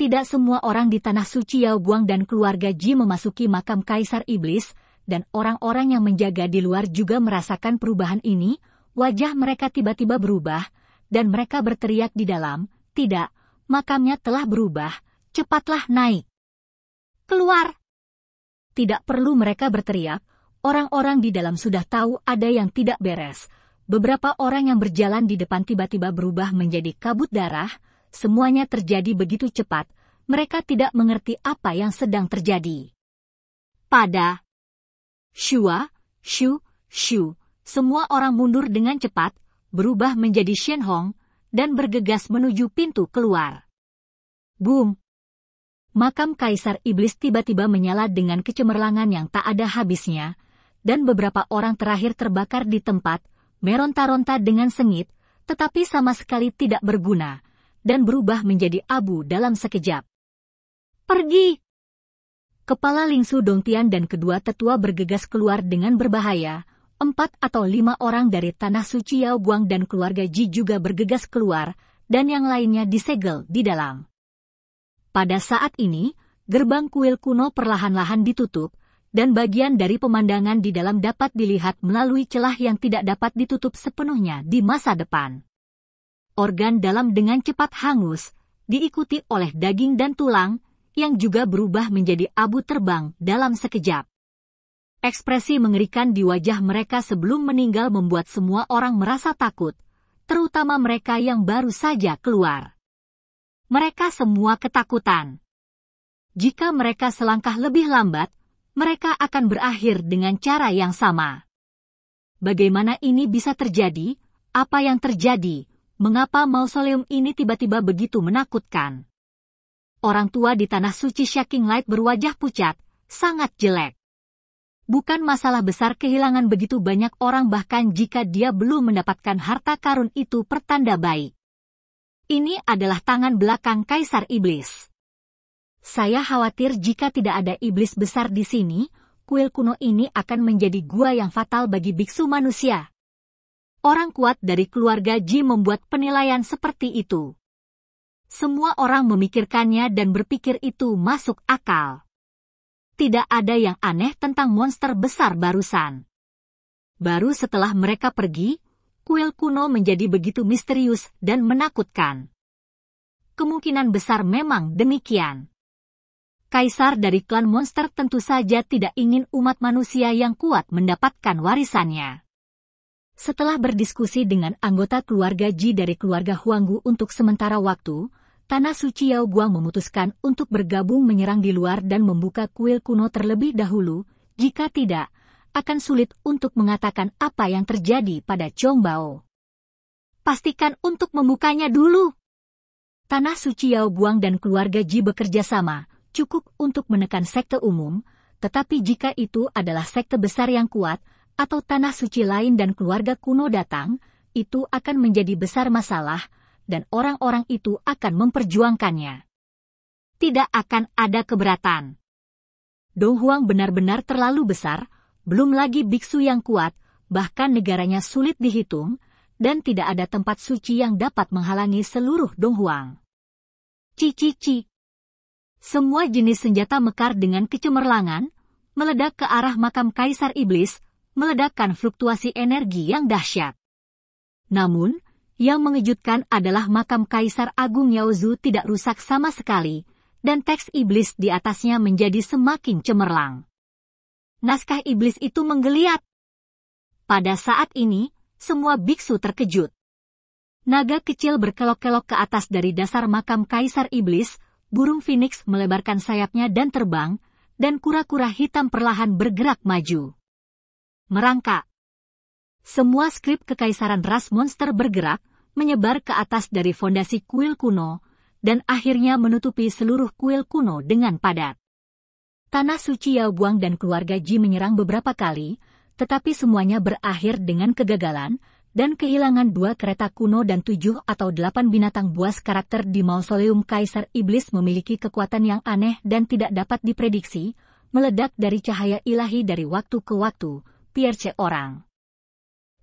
Tidak semua orang di tanah suci Yao Guang dan keluarga Ji memasuki makam Kaisar Iblis, dan orang-orang yang menjaga di luar juga merasakan perubahan ini, wajah mereka tiba-tiba berubah, dan mereka berteriak di dalam, tidak, makamnya telah berubah, cepatlah naik. Keluar! Tidak perlu mereka berteriak, orang-orang di dalam sudah tahu ada yang tidak beres. Beberapa orang yang berjalan di depan tiba-tiba berubah menjadi kabut darah, semuanya terjadi begitu cepat, mereka tidak mengerti apa yang sedang terjadi. Pada Shua, Shu, Shu, semua orang mundur dengan cepat, berubah menjadi Shen Hong, dan bergegas menuju pintu keluar. Boom! Makam Kaisar Iblis tiba-tiba menyala dengan kecemerlangan yang tak ada habisnya, dan beberapa orang terakhir terbakar di tempat, meronta-ronta dengan sengit, tetapi sama sekali tidak berguna, dan berubah menjadi abu dalam sekejap. Pergi! Kepala Lingsu Dongtian dan kedua tetua bergegas keluar dengan berbahaya, empat atau lima orang dari tanah suci Yao Guang dan keluarga Ji juga bergegas keluar, dan yang lainnya disegel di dalam. Pada saat ini, gerbang kuil kuno perlahan-lahan ditutup, dan bagian dari pemandangan di dalam dapat dilihat melalui celah yang tidak dapat ditutup sepenuhnya di masa depan. Organ dalam dengan cepat hangus, diikuti oleh daging dan tulang, yang juga berubah menjadi abu terbang dalam sekejap. Ekspresi mengerikan di wajah mereka sebelum meninggal membuat semua orang merasa takut, terutama mereka yang baru saja keluar. Mereka semua ketakutan. Jika mereka selangkah lebih lambat, mereka akan berakhir dengan cara yang sama. Bagaimana ini bisa terjadi? Apa yang terjadi? Mengapa mausoleum ini tiba-tiba begitu menakutkan? Orang tua di Tanah Suci Shaking Light berwajah pucat, sangat jelek bukan masalah besar kehilangan begitu banyak orang bahkan jika dia belum mendapatkan harta karun itu pertanda baik. Ini adalah tangan belakang Kaisar Iblis. Saya khawatir jika tidak ada iblis besar di sini, kuil kuno ini akan menjadi gua yang fatal bagi biksu manusia. Orang kuat dari keluarga Ji membuat penilaian seperti itu. Semua orang memikirkannya dan berpikir itu masuk akal tidak ada yang aneh tentang monster besar barusan. Baru setelah mereka pergi, kuil kuno menjadi begitu misterius dan menakutkan. Kemungkinan besar memang demikian. Kaisar dari klan monster tentu saja tidak ingin umat manusia yang kuat mendapatkan warisannya. Setelah berdiskusi dengan anggota keluarga Ji dari keluarga Huanggu untuk sementara waktu, Tanah Suci Yao Guang memutuskan untuk bergabung menyerang di luar dan membuka kuil kuno terlebih dahulu, jika tidak, akan sulit untuk mengatakan apa yang terjadi pada Chong Bao. Pastikan untuk membukanya dulu. Tanah Suci Yao Guang dan keluarga Ji bekerja sama, cukup untuk menekan sekte umum, tetapi jika itu adalah sekte besar yang kuat, atau tanah suci lain dan keluarga kuno datang, itu akan menjadi besar masalah, dan orang-orang itu akan memperjuangkannya. Tidak akan ada keberatan. Dong Huang benar-benar terlalu besar, belum lagi biksu yang kuat, bahkan negaranya sulit dihitung, dan tidak ada tempat suci yang dapat menghalangi seluruh Dong Donghuang. Cici-ci. Semua jenis senjata mekar dengan kecemerlangan, meledak ke arah makam Kaisar Iblis, meledakkan fluktuasi energi yang dahsyat. Namun, yang mengejutkan adalah makam Kaisar Agung Yaozu tidak rusak sama sekali, dan teks iblis di atasnya menjadi semakin cemerlang. Naskah iblis itu menggeliat. Pada saat ini, semua biksu terkejut. Naga kecil berkelok-kelok ke atas dari dasar makam Kaisar Iblis, burung Phoenix melebarkan sayapnya dan terbang, dan kura-kura hitam perlahan bergerak maju. Merangkak. Semua skrip kekaisaran ras monster bergerak, menyebar ke atas dari fondasi kuil kuno, dan akhirnya menutupi seluruh kuil kuno dengan padat. Tanah suci Yao Buang dan keluarga Ji menyerang beberapa kali, tetapi semuanya berakhir dengan kegagalan, dan kehilangan dua kereta kuno dan tujuh atau delapan binatang buas karakter di mausoleum Kaisar Iblis memiliki kekuatan yang aneh dan tidak dapat diprediksi, meledak dari cahaya ilahi dari waktu ke waktu, Pierce orang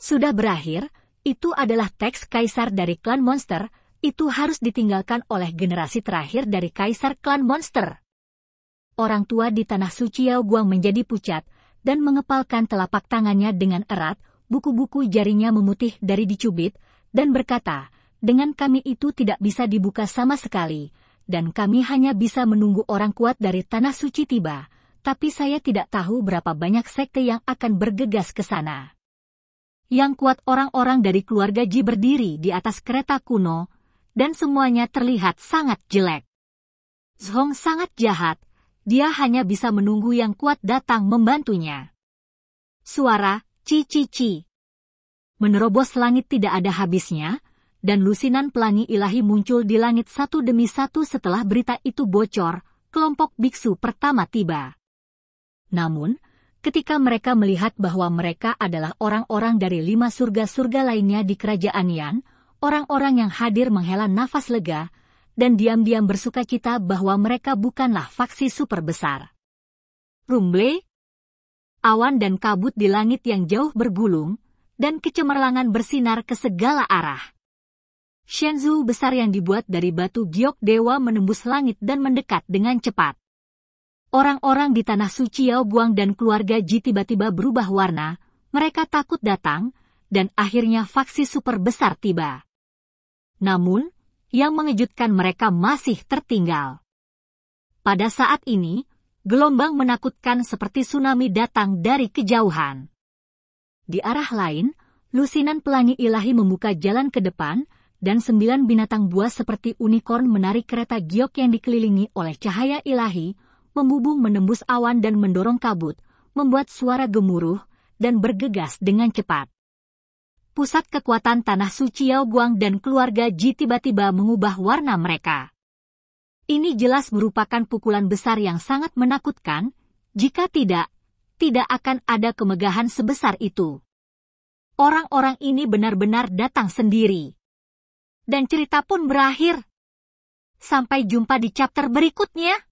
sudah berakhir, itu adalah teks kaisar dari klan monster, itu harus ditinggalkan oleh generasi terakhir dari kaisar klan monster. Orang tua di tanah suci Yao Guang menjadi pucat dan mengepalkan telapak tangannya dengan erat, buku-buku jarinya memutih dari dicubit, dan berkata, dengan kami itu tidak bisa dibuka sama sekali, dan kami hanya bisa menunggu orang kuat dari tanah suci tiba, tapi saya tidak tahu berapa banyak sekte yang akan bergegas ke sana yang kuat orang-orang dari keluarga Ji berdiri di atas kereta kuno, dan semuanya terlihat sangat jelek. Zhong sangat jahat, dia hanya bisa menunggu yang kuat datang membantunya. Suara, ci ci ci Menerobos langit tidak ada habisnya, dan lusinan pelangi ilahi muncul di langit satu demi satu setelah berita itu bocor, kelompok biksu pertama tiba. Namun, ketika mereka melihat bahwa mereka adalah orang-orang dari lima surga-surga lainnya di kerajaan Yan, orang-orang yang hadir menghela nafas lega, dan diam-diam bersuka cita bahwa mereka bukanlah faksi super besar. Rumble, awan dan kabut di langit yang jauh bergulung, dan kecemerlangan bersinar ke segala arah. Shenzhou besar yang dibuat dari batu giok dewa menembus langit dan mendekat dengan cepat. Orang-orang di tanah suci Yao Buang dan keluarga Ji tiba-tiba berubah warna, mereka takut datang, dan akhirnya faksi super besar tiba. Namun, yang mengejutkan mereka masih tertinggal. Pada saat ini, gelombang menakutkan seperti tsunami datang dari kejauhan. Di arah lain, lusinan pelangi ilahi membuka jalan ke depan, dan sembilan binatang buas seperti unicorn menarik kereta giok yang dikelilingi oleh cahaya ilahi, membubung menembus awan dan mendorong kabut, membuat suara gemuruh, dan bergegas dengan cepat. Pusat kekuatan tanah suci Yao Guang dan keluarga Ji tiba-tiba mengubah warna mereka. Ini jelas merupakan pukulan besar yang sangat menakutkan, jika tidak, tidak akan ada kemegahan sebesar itu. Orang-orang ini benar-benar datang sendiri. Dan cerita pun berakhir. Sampai jumpa di chapter berikutnya.